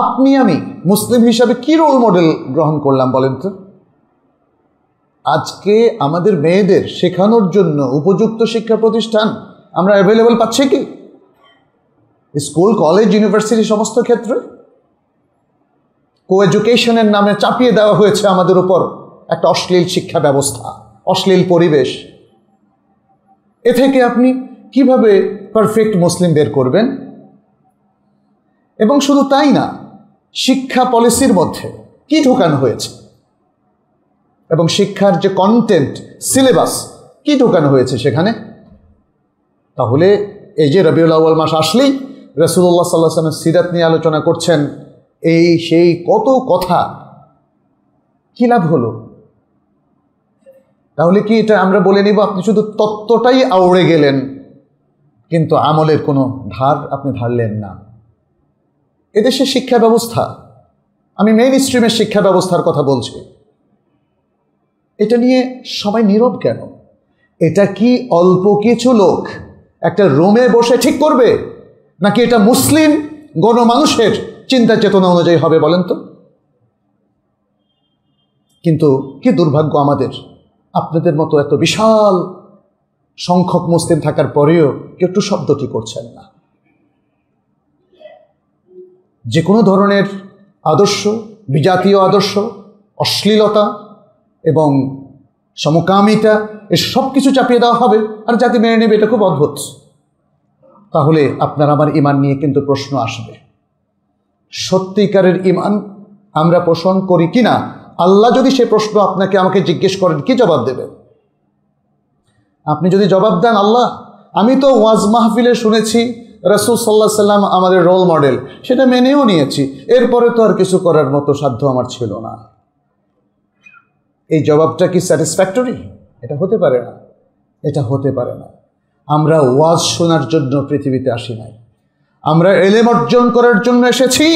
[SPEAKER 1] আপনি আমি মুসলিম হিসাবে কি রোল মডেল গ্রহণ করলাম বলেন তো আজকে আমাদের মেয়েদের শেখানোর জন্য উপযুক্ত শিক্ষা প্রতিষ্ঠান আমরা অ্যাভেলেবল পাচ্ছি কি স্কুল কলেজ ইউনিভার্সিটি সমস্ত ক্ষেত্রে কো এডুকেশনের নামে চাপিয়ে দেওয়া হয়েছে আমাদের উপর একটা অশ্লীল শিক্ষা ব্যবস্থা অশ্লীল পরিবেশ এ থেকে আপনি কিভাবে পারফেক্ট মুসলিম বের করবেন এবং শুধু তাই না শিক্ষা পলিসির মধ্যে কি ঢোকানো হয়েছে এবং শিক্ষার যে কন্টেন্ট সিলেবাস কি ঢোকানো হয়েছে সেখানে তাহলে এই যে রবিউল আউ্বাল মাস আসলেই রসুল্লাহ সাল্লাহ সাল্লামের সিরাত নিয়ে আলোচনা করছেন এই সেই কত কথা কী লাভ হলো তাহলে কি এটা আমরা বলে নিব আপনি শুধু তত্ত্বটাই আউড়ে গেলেন কিন্তু আমলের কোনো ধার আপনি ধারলেন না এদেশের শিক্ষা ব্যবস্থা আমি মেইন স্ট্রিমের শিক্ষা ব্যবস্থার কথা বলছি এটা নিয়ে সবাই নীরব কেন এটা কি অল্প কিছু লোক একটা রুমে বসে ঠিক করবে নাকি এটা মুসলিম গণমানুষের চিন্তা চেতনা অনুযায়ী হবে বলেন তো কিন্তু কি দুর্ভাগ্য আমাদের আপনাদের মতো এত বিশাল সংখ্যক মুসলিম থাকার পরেও কেউ একটু শব্দটি করছেন না যে কোনো ধরনের আদর্শ বিজাতীয় আদর্শ অশ্লীলতা এবং সমকামিতা এ সব কিছু চাপিয়ে দেওয়া হবে আর জাতি মেনে নেবে এটা খুব অদ্ভুত তাহলে আপনার আমার ইমান নিয়ে কিন্তু প্রশ্ন আসবে সত্যিকারের ইমান আমরা পোষণ করি কি না আল্লাহ যদি সে প্রশ্ন আপনাকে আমাকে জিজ্ঞেস করেন কি জবাব দেবেন আপনি যদি জবাব দেন আল্লাহ আমি তো ওয়াজ মাহফিলে শুনেছি রাসুল সাল্লাহ সাল্লাম আমাদের রোল মডেল সেটা মেনেও নিয়েছি এরপরে তো আর কিছু করার মতো সাধ্য আমার ছিল না এই জবাবটা কি স্যাটিসফ্যাক্টরি এটা হতে পারে না এটা হতে পারে না আমরা ওয়াজ শোনার জন্য পৃথিবীতে আসি নাই আমরা এলেম অর্জন করার জন্য এসেছি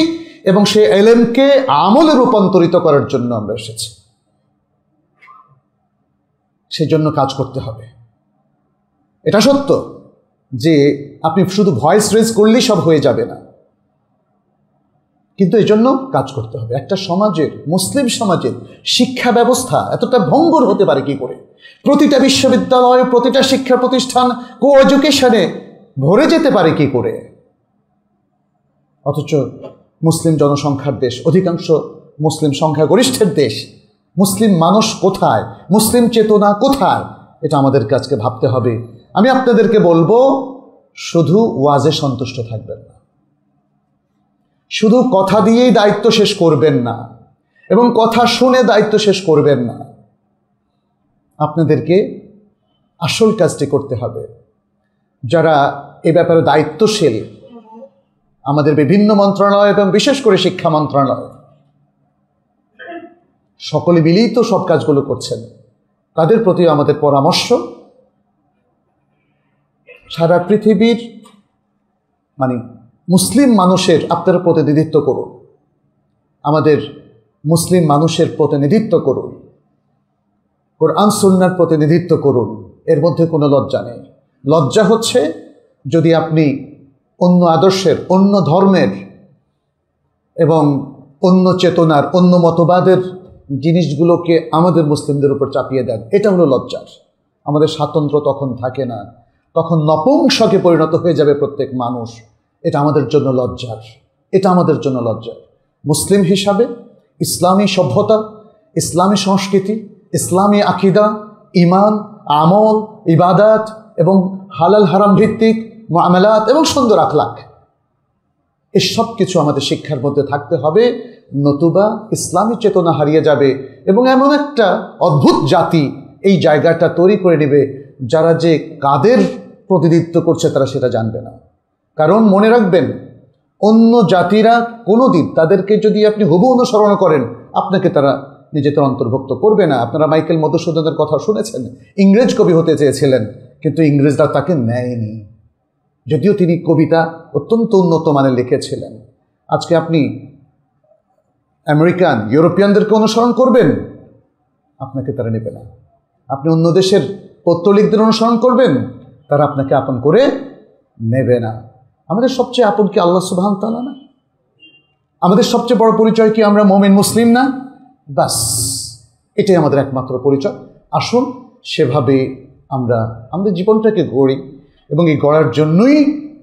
[SPEAKER 1] এবং সেই এলেমকে আমলে রূপান্তরিত করার জন্য আমরা এসেছি সেজন্য কাজ করতে হবে এটা সত্য যে আপনি শুধু ভয়েস রেজ করলেই সব হয়ে যাবে না কিন্তু এই জন্য কাজ করতে হবে একটা সমাজের মুসলিম সমাজের শিক্ষা ব্যবস্থা এতটা ভঙ্গুর হতে পারে কি করে প্রতিটা বিশ্ববিদ্যালয় প্রতিটা শিক্ষা প্রতিষ্ঠান কো এডুকেশনে ভরে যেতে পারে কি করে অথচ মুসলিম জনসংখ্যার দেশ অধিকাংশ মুসলিম সংখ্যাগরিষ্ঠের দেশ মুসলিম মানুষ কোথায় মুসলিম চেতনা কোথায় এটা আমাদের কাছকে ভাবতে হবে আমি আপনাদেরকে বলবো শুধু ওয়াজে সন্তুষ্ট থাকবেন না শুধু কথা দিয়েই দায়িত্ব শেষ করবেন না এবং কথা শুনে দায়িত্ব শেষ করবেন না আপনাদেরকে আসল কাজটি করতে হবে যারা এ ব্যাপারে দায়িত্বশীল আমাদের বিভিন্ন মন্ত্রণালয় এবং বিশেষ করে শিক্ষা মন্ত্রণালয় সকলে মিলেই তো সব কাজগুলো করছেন তাদের প্রতি আমাদের পরামর্শ সারা পৃথিবীর মানে মুসলিম মানুষের আপনারা প্রতিনিধিত্ব করুন আমাদের মুসলিম মানুষের প্রতিনিধিত্ব করুন কোরআন সুন্নার প্রতিনিধিত্ব করুন এর মধ্যে কোনো লজ্জা নেই লজ্জা হচ্ছে যদি আপনি অন্য আদর্শের অন্য ধর্মের এবং অন্য চেতনার অন্য মতবাদের জিনিসগুলোকে আমাদের মুসলিমদের উপর চাপিয়ে দেন এটা হলো লজ্জার আমাদের স্বাতন্ত্র তখন থাকে না তখন নপুংসকে পরিণত হয়ে যাবে প্রত্যেক মানুষ এটা আমাদের জন্য লজ্জার এটা আমাদের জন্য লজ্জার মুসলিম হিসাবে ইসলামী সভ্যতা ইসলামী সংস্কৃতি ইসলামী আকিদা ইমান আমল ইবাদাত এবং হালাল হারাম ভিত্তিক মামেলাত এবং সুন্দর আখলাখ এসব কিছু আমাদের শিক্ষার মধ্যে থাকতে হবে নতুবা ইসলামী চেতনা হারিয়ে যাবে এবং এমন একটা অদ্ভুত জাতি এই জায়গাটা তৈরি করে নেবে যারা যে কাদের প্রতিনিধিত্ব করছে তারা সেটা জানবে না কারণ মনে রাখবেন অন্য জাতিরা কোনো দিন তাদেরকে যদি আপনি হুবু অনুসরণ করেন আপনাকে তারা নিজেদের অন্তর্ভুক্ত করবে না আপনারা মাইকেল মধুসূদনের কথা শুনেছেন ইংরেজ কবি হতে চেয়েছিলেন কিন্তু ইংরেজরা তাকে নেয়নি যদিও তিনি কবিতা অত্যন্ত উন্নত মানের লিখেছিলেন আজকে আপনি আমেরিকান ইউরোপিয়ানদেরকে অনুসরণ করবেন আপনাকে তারা নেবে না আপনি অন্য দেশের পত্রলিকদের অনুসরণ করবেন তারা আপনাকে আপন করে নেবে না আমাদের সবচেয়ে আপন কি আল্লাহ সুবাহ তালা না আমাদের সবচেয়ে বড় পরিচয় কি আমরা মোমেন মুসলিম না বাস এটাই আমাদের একমাত্র পরিচয় আসুন সেভাবে আমরা আমাদের জীবনটাকে গড়ি এবং এই গড়ার জন্যই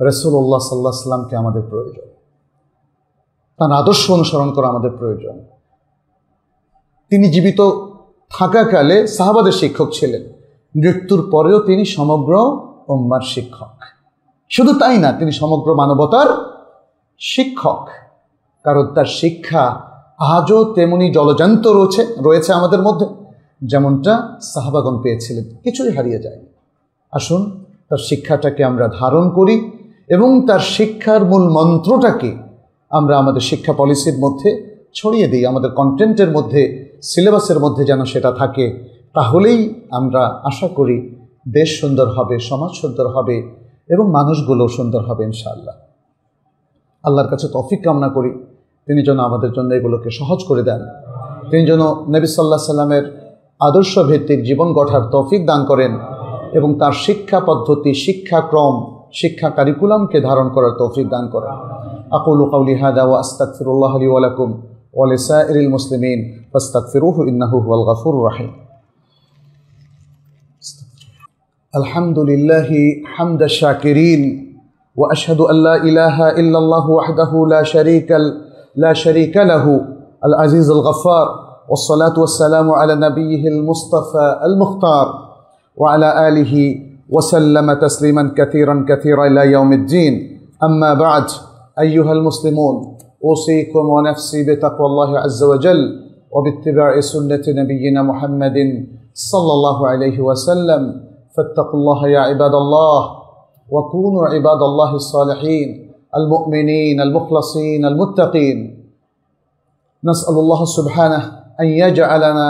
[SPEAKER 1] রসুল্লাহ সাল্লাহ সাল্লামকে আমাদের প্রয়োজন তার আদর্শ অনুসরণ করা আমাদের প্রয়োজন তিনি জীবিত থাকাকালে সাহাবাদের শিক্ষক ছিলেন মৃত্যুর পরেও তিনি সমগ্র ওম্মার শিক্ষক শুধু তাই না তিনি সমগ্র মানবতার শিক্ষক কারণ তার শিক্ষা আজও তেমনি জলজান্ত রয়েছে রয়েছে আমাদের মধ্যে যেমনটা সাহাবাগন পেয়েছিলেন কিছুই হারিয়ে যায় আসুন তার শিক্ষাটাকে আমরা ধারণ করি এবং তার শিক্ষার মূল মন্ত্রটাকে আমরা আমাদের শিক্ষা পলিসির মধ্যে ছড়িয়ে দিই আমাদের কন্টেন্টের মধ্যে সিলেবাসের মধ্যে যেন সেটা থাকে তাহলেই আমরা আশা করি দেশ সুন্দর হবে সমাজ সুন্দর হবে এবং মানুষগুলো সুন্দর হবে ইনশাআল্লাহ আল্লাহর কাছে তফিক কামনা করি তিনি যেন আমাদের জন্য এগুলোকে সহজ করে দেন তিনি যেন নবী সাল্লাহ সাল্লামের আদর্শ ভিত্তিক জীবন গঠার তৌফিক দান করেন এবং তার শিক্ষা পদ্ধতি শিক্ষাক্রম শিক্ষা কারিকুলামকে ধারণ করার তৌফিক দান করেন আকুল কাউলি হাদা ওয়া আস্তাকফিরুল্লাহ আলী ওয়ালাকুম ওয়ালিসা ইরিল মুসলিমিন ফাস্তাকফিরুহু ইন্নাহু ওয়াল গাফুর রাহিম الحمد لله حمد الشاكرين واشهد ان لا اله الا الله وحده لا شريك لا شريك له العزيز الغفار والصلاه والسلام على نبيه المصطفى المختار وعلى اله وسلم تسليما كثيرا كثيرا الى يوم الدين اما بعد ايها المسلمون اوصيكم ونفسي بتقوى الله عز وجل وباتباع سنه نبينا محمد صلى الله عليه وسلم فاتقوا الله يا عباد الله وكونوا عباد الله الصالحين المؤمنين المخلصين المتقين نسال الله سبحانه ان يجعلنا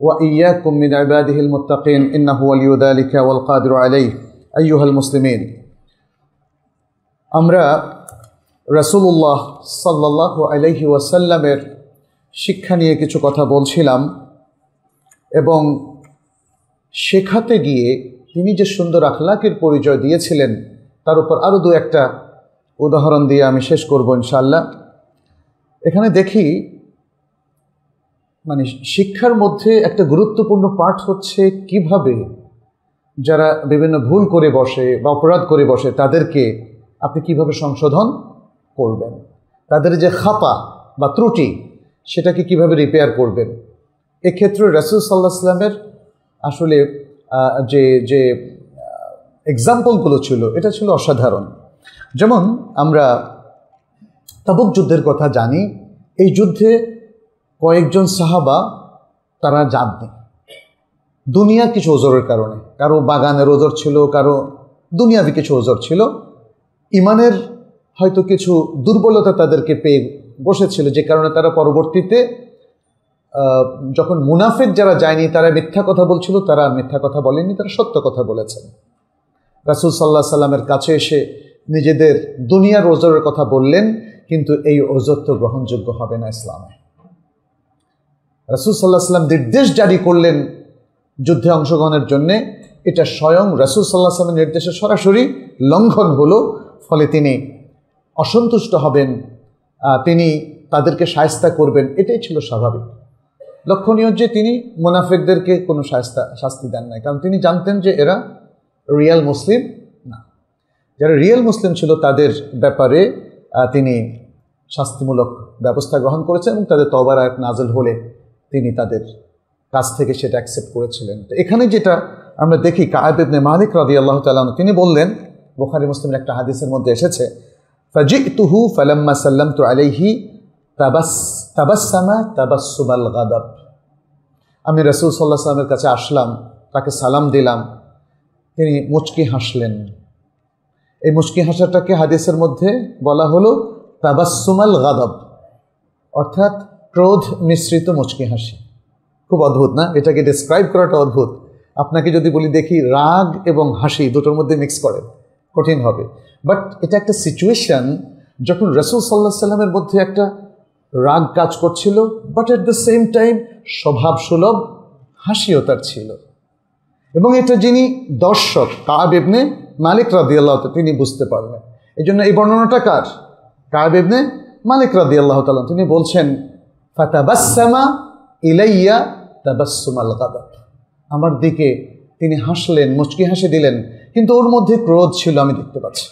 [SPEAKER 1] واياكم من عباده المتقين انه ولي ذلك والقادر عليه ايها المسلمين আমরা রসুল্লাহ الله আলহি ওয়াসাল্লামের শিক্ষা নিয়ে কিছু কথা বলছিলাম এবং শেখাতে গিয়ে তিনি যে সুন্দর আখলাকের পরিচয় দিয়েছিলেন তার উপর আরও দু একটা উদাহরণ দিয়ে আমি শেষ করব ইনশাল্লাহ এখানে দেখি মানে শিক্ষার মধ্যে একটা গুরুত্বপূর্ণ পাঠ হচ্ছে কিভাবে যারা বিভিন্ন ভুল করে বসে বা অপরাধ করে বসে তাদেরকে আপনি কিভাবে সংশোধন করবেন তাদের যে খাপা বা ত্রুটি সেটাকে কিভাবে রিপেয়ার করবেন এক্ষেত্রে রাসুল সাল্লাহ সাল্লামের আসলে যে যে এক্সাম্পলগুলো ছিল এটা ছিল অসাধারণ যেমন আমরা তাবুক যুদ্ধের কথা জানি এই যুদ্ধে কয়েকজন সাহাবা তারা যাননি দুনিয়া কিছু ওজোরের কারণে কারো বাগানের ওজোর ছিল কারো দুনিয়াতে কিছু ওজোর ছিল ইমানের হয়তো কিছু দুর্বলতা তাদেরকে পেয়ে বসেছিল যে কারণে তারা পরবর্তীতে যখন মুনাফেক যারা যায়নি তারা মিথ্যা কথা বলছিল তারা মিথ্যা কথা বলেনি তারা সত্য কথা বলেছেন রাসুল সাল্লাহ সাল্লামের কাছে এসে নিজেদের দুনিয়ার ওজরের কথা বললেন কিন্তু এই ওজর তো গ্রহণযোগ্য হবে না ইসলামে রাসুল সাল্লাহ সাল্লাম নির্দেশ জারি করলেন যুদ্ধে অংশগ্রহণের জন্যে এটা স্বয়ং রাসুল সাল্লাহ সাল্লামের নির্দেশে সরাসরি লঙ্ঘন হলো ফলে তিনি অসন্তুষ্ট হবেন তিনি তাদেরকে সায়স্তা করবেন এটাই ছিল স্বাভাবিক লক্ষণীয় যে তিনি মোনাফেকদেরকে কোনো শাস্তা শাস্তি দেন নাই কারণ তিনি জানতেন যে এরা রিয়াল মুসলিম না যারা রিয়েল মুসলিম ছিল তাদের ব্যাপারে তিনি শাস্তিমূলক ব্যবস্থা গ্রহণ করেছেন এবং তাদের তবার এক নাজল হলে তিনি তাদের কাছ থেকে সেটা অ্যাকসেপ্ট করেছিলেন তো এখানে যেটা আমরা দেখি কায়েব মালিক রাদি আল্লাহ তালন তিনি বললেন বোখারি মুসলিমের একটা হাদিসের মধ্যে এসেছে ফাজি তুহু ফালাম্মা সাল্লাম তু আলাইহি তাবাস তাবাসামা তাবাসুমাল গাদাব আমি রসুল সাল্লাহ সাল্লামের কাছে আসলাম তাকে সালাম দিলাম তিনি মুচকি হাসলেন এই মুচকি হাসাটাকে হাদিসের মধ্যে বলা হলো তাবাসুমাল গাদব অর্থাৎ ক্রোধ মিশ্রিত মুচকি হাসি খুব অদ্ভুত না এটাকে ডিসক্রাইব করাটা অদ্ভুত আপনাকে যদি বলি দেখি রাগ এবং হাসি দুটোর মধ্যে মিক্স করে কঠিন হবে বাট এটা একটা সিচুয়েশান যখন রসুল সাল্লাহ সাল্লামের মধ্যে একটা রাগ কাজ করছিল but at the same time স্বভাব সুলভ হাসিও তার ছিল এবং এটা যিনি দর্শক কাবেবনে মালিক রাদি আল্লাহ তিনি বুঝতে পারলেন এই জন্য এই বর্ণনাটা কার কাবেবনে মালিক রাদি আল্লাহ তালা তিনি বলছেন ফাতাবাসমা ইলাইয়া তাবাসুম আল গাদাব আমার দিকে তিনি হাসলেন মুচকি হাসি দিলেন কিন্তু ওর মধ্যে ক্রোধ ছিল আমি দেখতে পাচ্ছি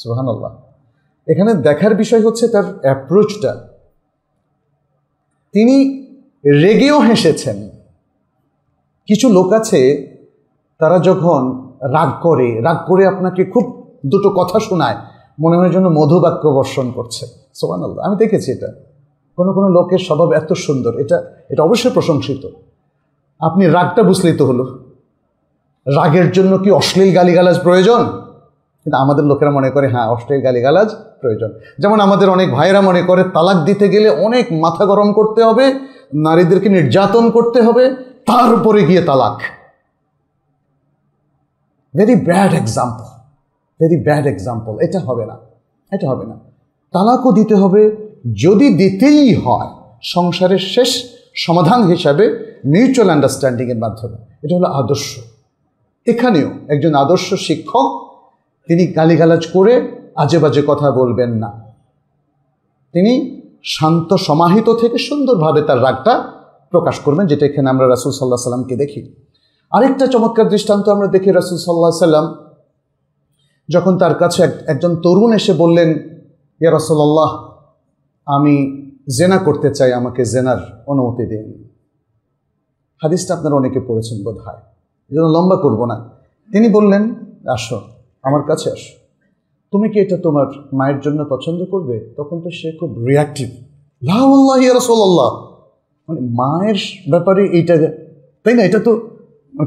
[SPEAKER 1] সুহান আল্লাহ এখানে দেখার বিষয় হচ্ছে তার অ্যাপ্রোচটা তিনি রেগেও হেসেছেন কিছু লোক আছে তারা যখন রাগ করে রাগ করে আপনাকে খুব দুটো কথা শোনায় মনে হয় যেন মধুবাক্য বর্ষণ করছে সোমান আমি দেখেছি এটা কোনো কোনো লোকের স্বভাব এত সুন্দর এটা এটা অবশ্যই প্রশংসিত আপনি রাগটা বুঝলেই তো হলো রাগের জন্য কি অশ্লীল গালিগালাজ প্রয়োজন কিন্তু আমাদের লোকেরা মনে করে হ্যাঁ অশ্লীল গালিগালাজ প্রয়োজন যেমন আমাদের অনেক ভাইয়েরা মনে করে তালাক দিতে গেলে অনেক মাথা গরম করতে হবে নারীদেরকে নির্যাতন করতে হবে তারপরে গিয়ে তালাক very bad example very bad example এটা হবে না এটা হবে না তালাকও দিতে হবে যদি দিতেই হয় সংসারের শেষ সমাধান হিসাবে মিউচুয়াল আন্ডারস্ট্যান্ডিংয়ের মাধ্যমে এটা হলো আদর্শ এখানেও একজন আদর্শ শিক্ষক তিনি গালিগালাজ করে আজে বাজে কথা বলবেন না তিনি শান্ত সমাহিত থেকে সুন্দরভাবে তার রাগটা প্রকাশ করবেন যেটা এখানে আমরা রাসুল সাল্লাহ সাল্লামকে দেখি আরেকটা চমৎকার দৃষ্টান্ত আমরা দেখি রাসুল সাল্লাহ সাল্লাম যখন তার কাছে একজন তরুণ এসে বললেন ইয়া রাসুল্লাহ আমি জেনা করতে চাই আমাকে জেনার অনুমতি দিন হাদিসটা আপনারা অনেকে পড়েছেন বোধ হয় এই জন্য লম্বা করব না তিনি বললেন আসো আমার কাছে আসো তুমি কি এটা তোমার মায়ের জন্য পছন্দ করবে তখন তো সে খুব রিয়াক্টিভ লাউল্লাহ ইয়ারসোল্লাহ মানে মায়ের ব্যাপারে এইটা তাই না এটা তো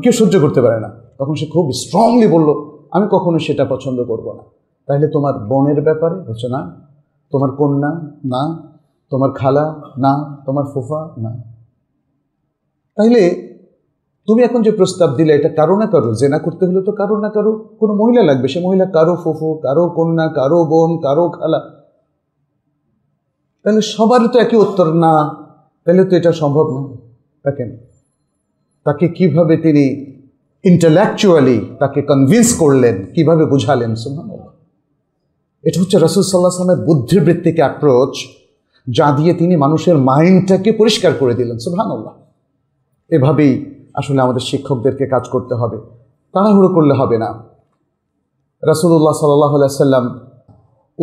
[SPEAKER 1] কেউ সহ্য করতে পারে না তখন সে খুব স্ট্রংলি বলল আমি কখনো সেটা পছন্দ করব না তাহলে তোমার বোনের ব্যাপারে হচ্ছে না তোমার কন্যা না তোমার খালা না তোমার ফুফা না তাহলে তুমি এখন যে প্রস্তাব দিলে এটা কারো না কারো জেনা করতে হলে তো কারো না কারো কোনো মহিলা লাগবে সে মহিলা কারো ফুফু কারো কন্যা কারো বোন কারো খালা তাহলে সবার তো একই উত্তর না তাহলে তো এটা সম্ভব না তাকে তাকে কিভাবে তিনি ইন্টালেকচুয়ালি তাকে কনভিন্স করলেন কিভাবে বুঝালেন সুমান এটা হচ্ছে রসুল সাল্লাহ সালামের বুদ্ধিবৃত্তিকে অ্যাপ্রোচ যা দিয়ে তিনি মানুষের মাইন্ডটাকে পরিষ্কার করে দিলেন সুবহানাল্লাহ এভাবেই আসলে আমাদের শিক্ষকদেরকে কাজ করতে হবে তাড়াহুড়ো করলে হবে না রাসুল্লাহ সাল্লাহ সাল্লাম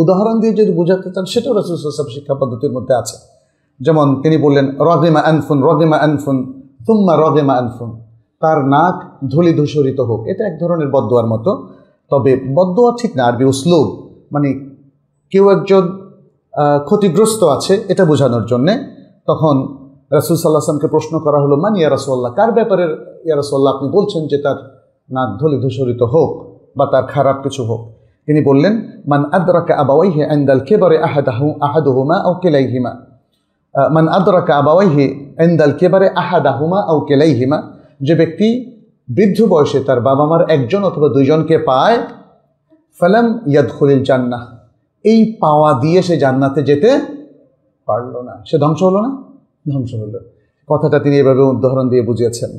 [SPEAKER 1] উদাহরণ দিয়ে যদি বোঝাতে চান সেটাও রাসুল শিক্ষা পদ্ধতির মধ্যে আছে যেমন তিনি বললেন রগেমা অ্যানফুন রগেমা অ্যানফুন তুম্মা রগেমা অ্যানফুন তার নাক ধুলি ধূসরিত হোক এটা এক ধরনের বদোয়ার মতো তবে বদোয়া ঠিক না আরবি উসলুব মানে কেউ একজন ক্ষতিগ্রস্ত আছে এটা বোঝানোর জন্যে তখন রাসুল সাল্লাহামকে প্রশ্ন করা হলো মান ইয়া কার ব্যাপারে ইয়া আপনি বলছেন যে তার নাক ধলি ধূসরিত হোক বা তার খারাপ কিছু হোক তিনি বললেন মান আদরাকা আবাওয়াইহে আন্দাল কেবারে আহাদাহু আহাদুহুমা ও কেলাইহিমা মান আদরাকা আবাওয়াইহে আন্দাল কেবারে আহাদাহুমা ও কেলাইহিমা যে ব্যক্তি বৃদ্ধ বয়সে তার বাবা মার একজন অথবা দুইজনকে পায় ফালাম খলিল জান্নাহ এই পাওয়া দিয়ে সে জান্নাতে যেতে পারল না সে ধ্বংস হলো না ধ্বংস হলো কথাটা তিনি এভাবে উদাহরণ দিয়ে বুঝিয়েছেন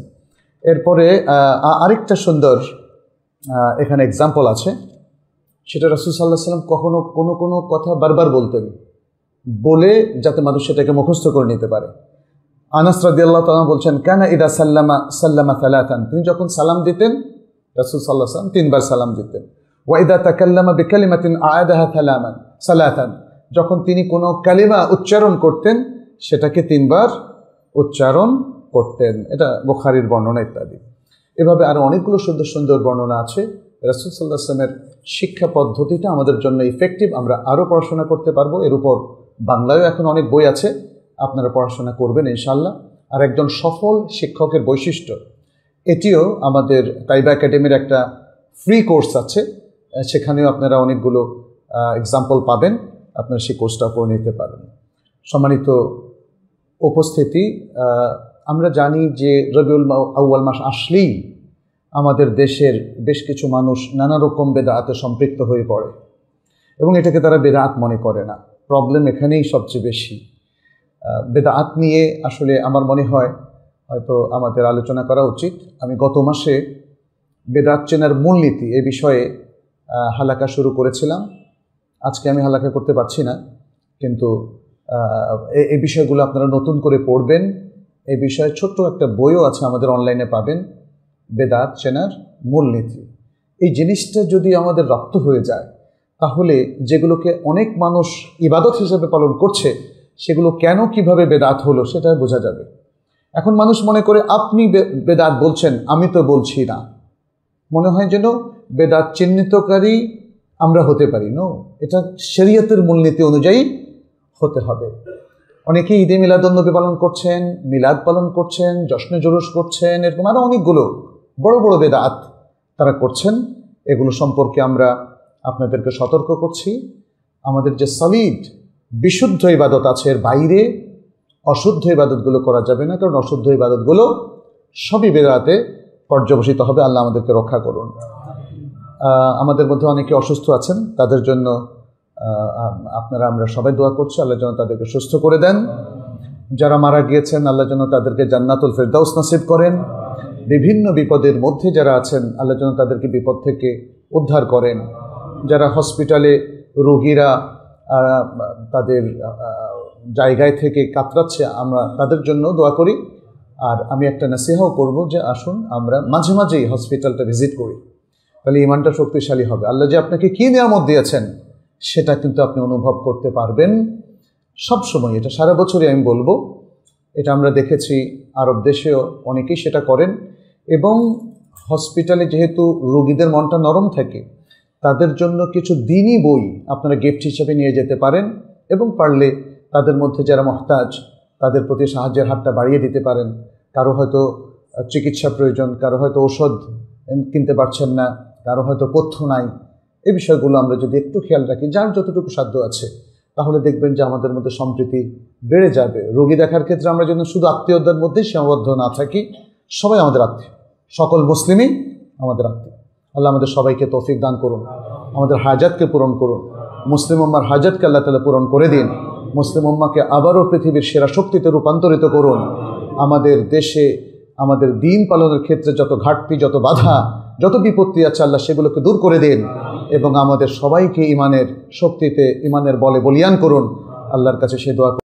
[SPEAKER 1] এরপরে আরেকটা সুন্দর এখানে এক্সাম্পল আছে সেটা রাসুল সাল্লাহ সাল্লাম কখনো কোনো কোনো কথা বারবার বলতেন বলে যাতে মানুষ সেটাকে মুখস্থ করে নিতে পারে আনাস রাদিয়াল্লাহ তালা বলছেন কেন ইদা সাল্লামা সাল্লামা তালাতান তিনি যখন সালাম দিতেন রাসুল সাল্লাহ সাল্লাম তিনবার সালাম দিতেন ওয়াইদা তাকাল্লামা বেকালিমাতিন আয়াদাহা থালামান সালাতান যখন তিনি কোনো কালিমা উচ্চারণ করতেন সেটাকে তিনবার উচ্চারণ করতেন এটা বোখারির বর্ণনা ইত্যাদি এভাবে আরও অনেকগুলো সুন্দর সুন্দর বর্ণনা আছে রাসুল সাল্লাহ আসলামের শিক্ষা পদ্ধতিটা আমাদের জন্য ইফেক্টিভ আমরা আরও পড়াশোনা করতে পারবো এর উপর বাংলায়ও এখন অনেক বই আছে আপনারা পড়াশোনা করবেন ইনশাল্লাহ আর একজন সফল শিক্ষকের বৈশিষ্ট্য এটিও আমাদের তাইবা একাডেমির একটা ফ্রি কোর্স আছে সেখানেও আপনারা অনেকগুলো এক্সাম্পল পাবেন আপনারা সেই কোর্সটা করে নিতে পারেন সম্মানিত উপস্থিতি আমরা জানি যে রবিউল আউ্য়াল মাস আসলেই আমাদের দেশের বেশ কিছু মানুষ নানা রকম বেদাতে সম্পৃক্ত হয়ে পড়ে এবং এটাকে তারা বেদাত মনে করে না প্রবলেম এখানেই সবচেয়ে বেশি বেদাত নিয়ে আসলে আমার মনে হয় হয়তো আমাদের আলোচনা করা উচিত আমি গত মাসে বেদাত চেনার মূলনীতি এ বিষয়ে হালাকা শুরু করেছিলাম আজকে আমি হালাকা করতে পারছি না কিন্তু এই বিষয়গুলো আপনারা নতুন করে পড়বেন এই বিষয়ে ছোট্ট একটা বইও আছে আমাদের অনলাইনে পাবেন বেদাত চেনার মূলনীতি এই জিনিসটা যদি আমাদের রপ্ত হয়ে যায় তাহলে যেগুলোকে অনেক মানুষ ইবাদত হিসেবে পালন করছে সেগুলো কেন কিভাবে বেদাত হলো সেটা বোঝা যাবে এখন মানুষ মনে করে আপনি বেদাত বলছেন আমি তো বলছি না মনে হয় যেন বেদাত চিহ্নিতকারী আমরা হতে পারি নো এটা শরীয়তের মূলনীতি অনুযায়ী হতে হবে অনেকেই ঈদে মিলাদন্নবী পালন করছেন মিলাদ পালন করছেন যশ্নে জুলুস করছেন এরকম আরও অনেকগুলো বড় বড় বেদাত তারা করছেন এগুলো সম্পর্কে আমরা আপনাদেরকে সতর্ক করছি আমাদের যে সলিড বিশুদ্ধ ইবাদত আছে এর বাইরে অশুদ্ধ ইবাদতগুলো করা যাবে না কারণ অশুদ্ধ ইবাদতগুলো সবই বেদাতে পর্যবসিত হবে আল্লাহ আমাদেরকে রক্ষা করুন আমাদের মধ্যে অনেকে অসুস্থ আছেন তাদের জন্য আপনারা আমরা সবাই দোয়া করছি আল্লাহ যেন তাদেরকে সুস্থ করে দেন যারা মারা গিয়েছেন আল্লাহ যেন তাদেরকে জান্নাতুল ফেরদাউস নাসিব করেন বিভিন্ন বিপদের মধ্যে যারা আছেন আল্লাহ যেন তাদেরকে বিপদ থেকে উদ্ধার করেন যারা হসপিটালে রোগীরা তাদের জায়গায় থেকে কাতরাচ্ছে আমরা তাদের জন্য দোয়া করি আর আমি একটা নাসিহাও করব যে আসুন আমরা মাঝে মাঝেই হসপিটালটা ভিজিট করি তাহলে ইমানটা শক্তিশালী হবে আল্লাহ যে আপনাকে কী নিয়ামত দিয়েছেন সেটা কিন্তু আপনি অনুভব করতে পারবেন সব সময় এটা সারা বছরই আমি বলবো এটা আমরা দেখেছি আরব দেশেও অনেকেই সেটা করেন এবং হসপিটালে যেহেতু রোগীদের মনটা নরম থাকে তাদের জন্য কিছু দিনই বই আপনারা গিফট হিসেবে নিয়ে যেতে পারেন এবং পারলে তাদের মধ্যে যারা মহতাজ তাদের প্রতি সাহায্যের হাতটা বাড়িয়ে দিতে পারেন কারো হয়তো চিকিৎসা প্রয়োজন কারো হয়তো ঔষধ কিনতে পারছেন না কারো হয়তো পথ্য নাই এই বিষয়গুলো আমরা যদি একটু খেয়াল রাখি যার যতটুকু সাধ্য আছে তাহলে দেখবেন যে আমাদের মধ্যে সম্প্রীতি বেড়ে যাবে রোগী দেখার ক্ষেত্রে আমরা যেন শুধু আত্মীয়দের মধ্যে সীমাবদ্ধ না থাকি সবাই আমাদের আত্মীয় সকল মুসলিমই আমাদের আত্মীয় আল্লাহ আমাদের সবাইকে তৌফিক দান করুন আমাদের হাজাতকে পূরণ করুন মুসলিম উম্মার হাজাতকে আল্লাহ তালা পূরণ করে দিন মুসলিম উম্মাকে আবারও পৃথিবীর সেরা শক্তিতে রূপান্তরিত করুন আমাদের দেশে আমাদের দিন পালনের ক্ষেত্রে যত ঘাটতি যত বাধা যত বিপত্তি আছে আল্লাহ সেগুলোকে দূর করে দিন এবং আমাদের সবাইকে ইমানের শক্তিতে ইমানের বলে বলিয়ান করুন আল্লাহর কাছে সে দোয়া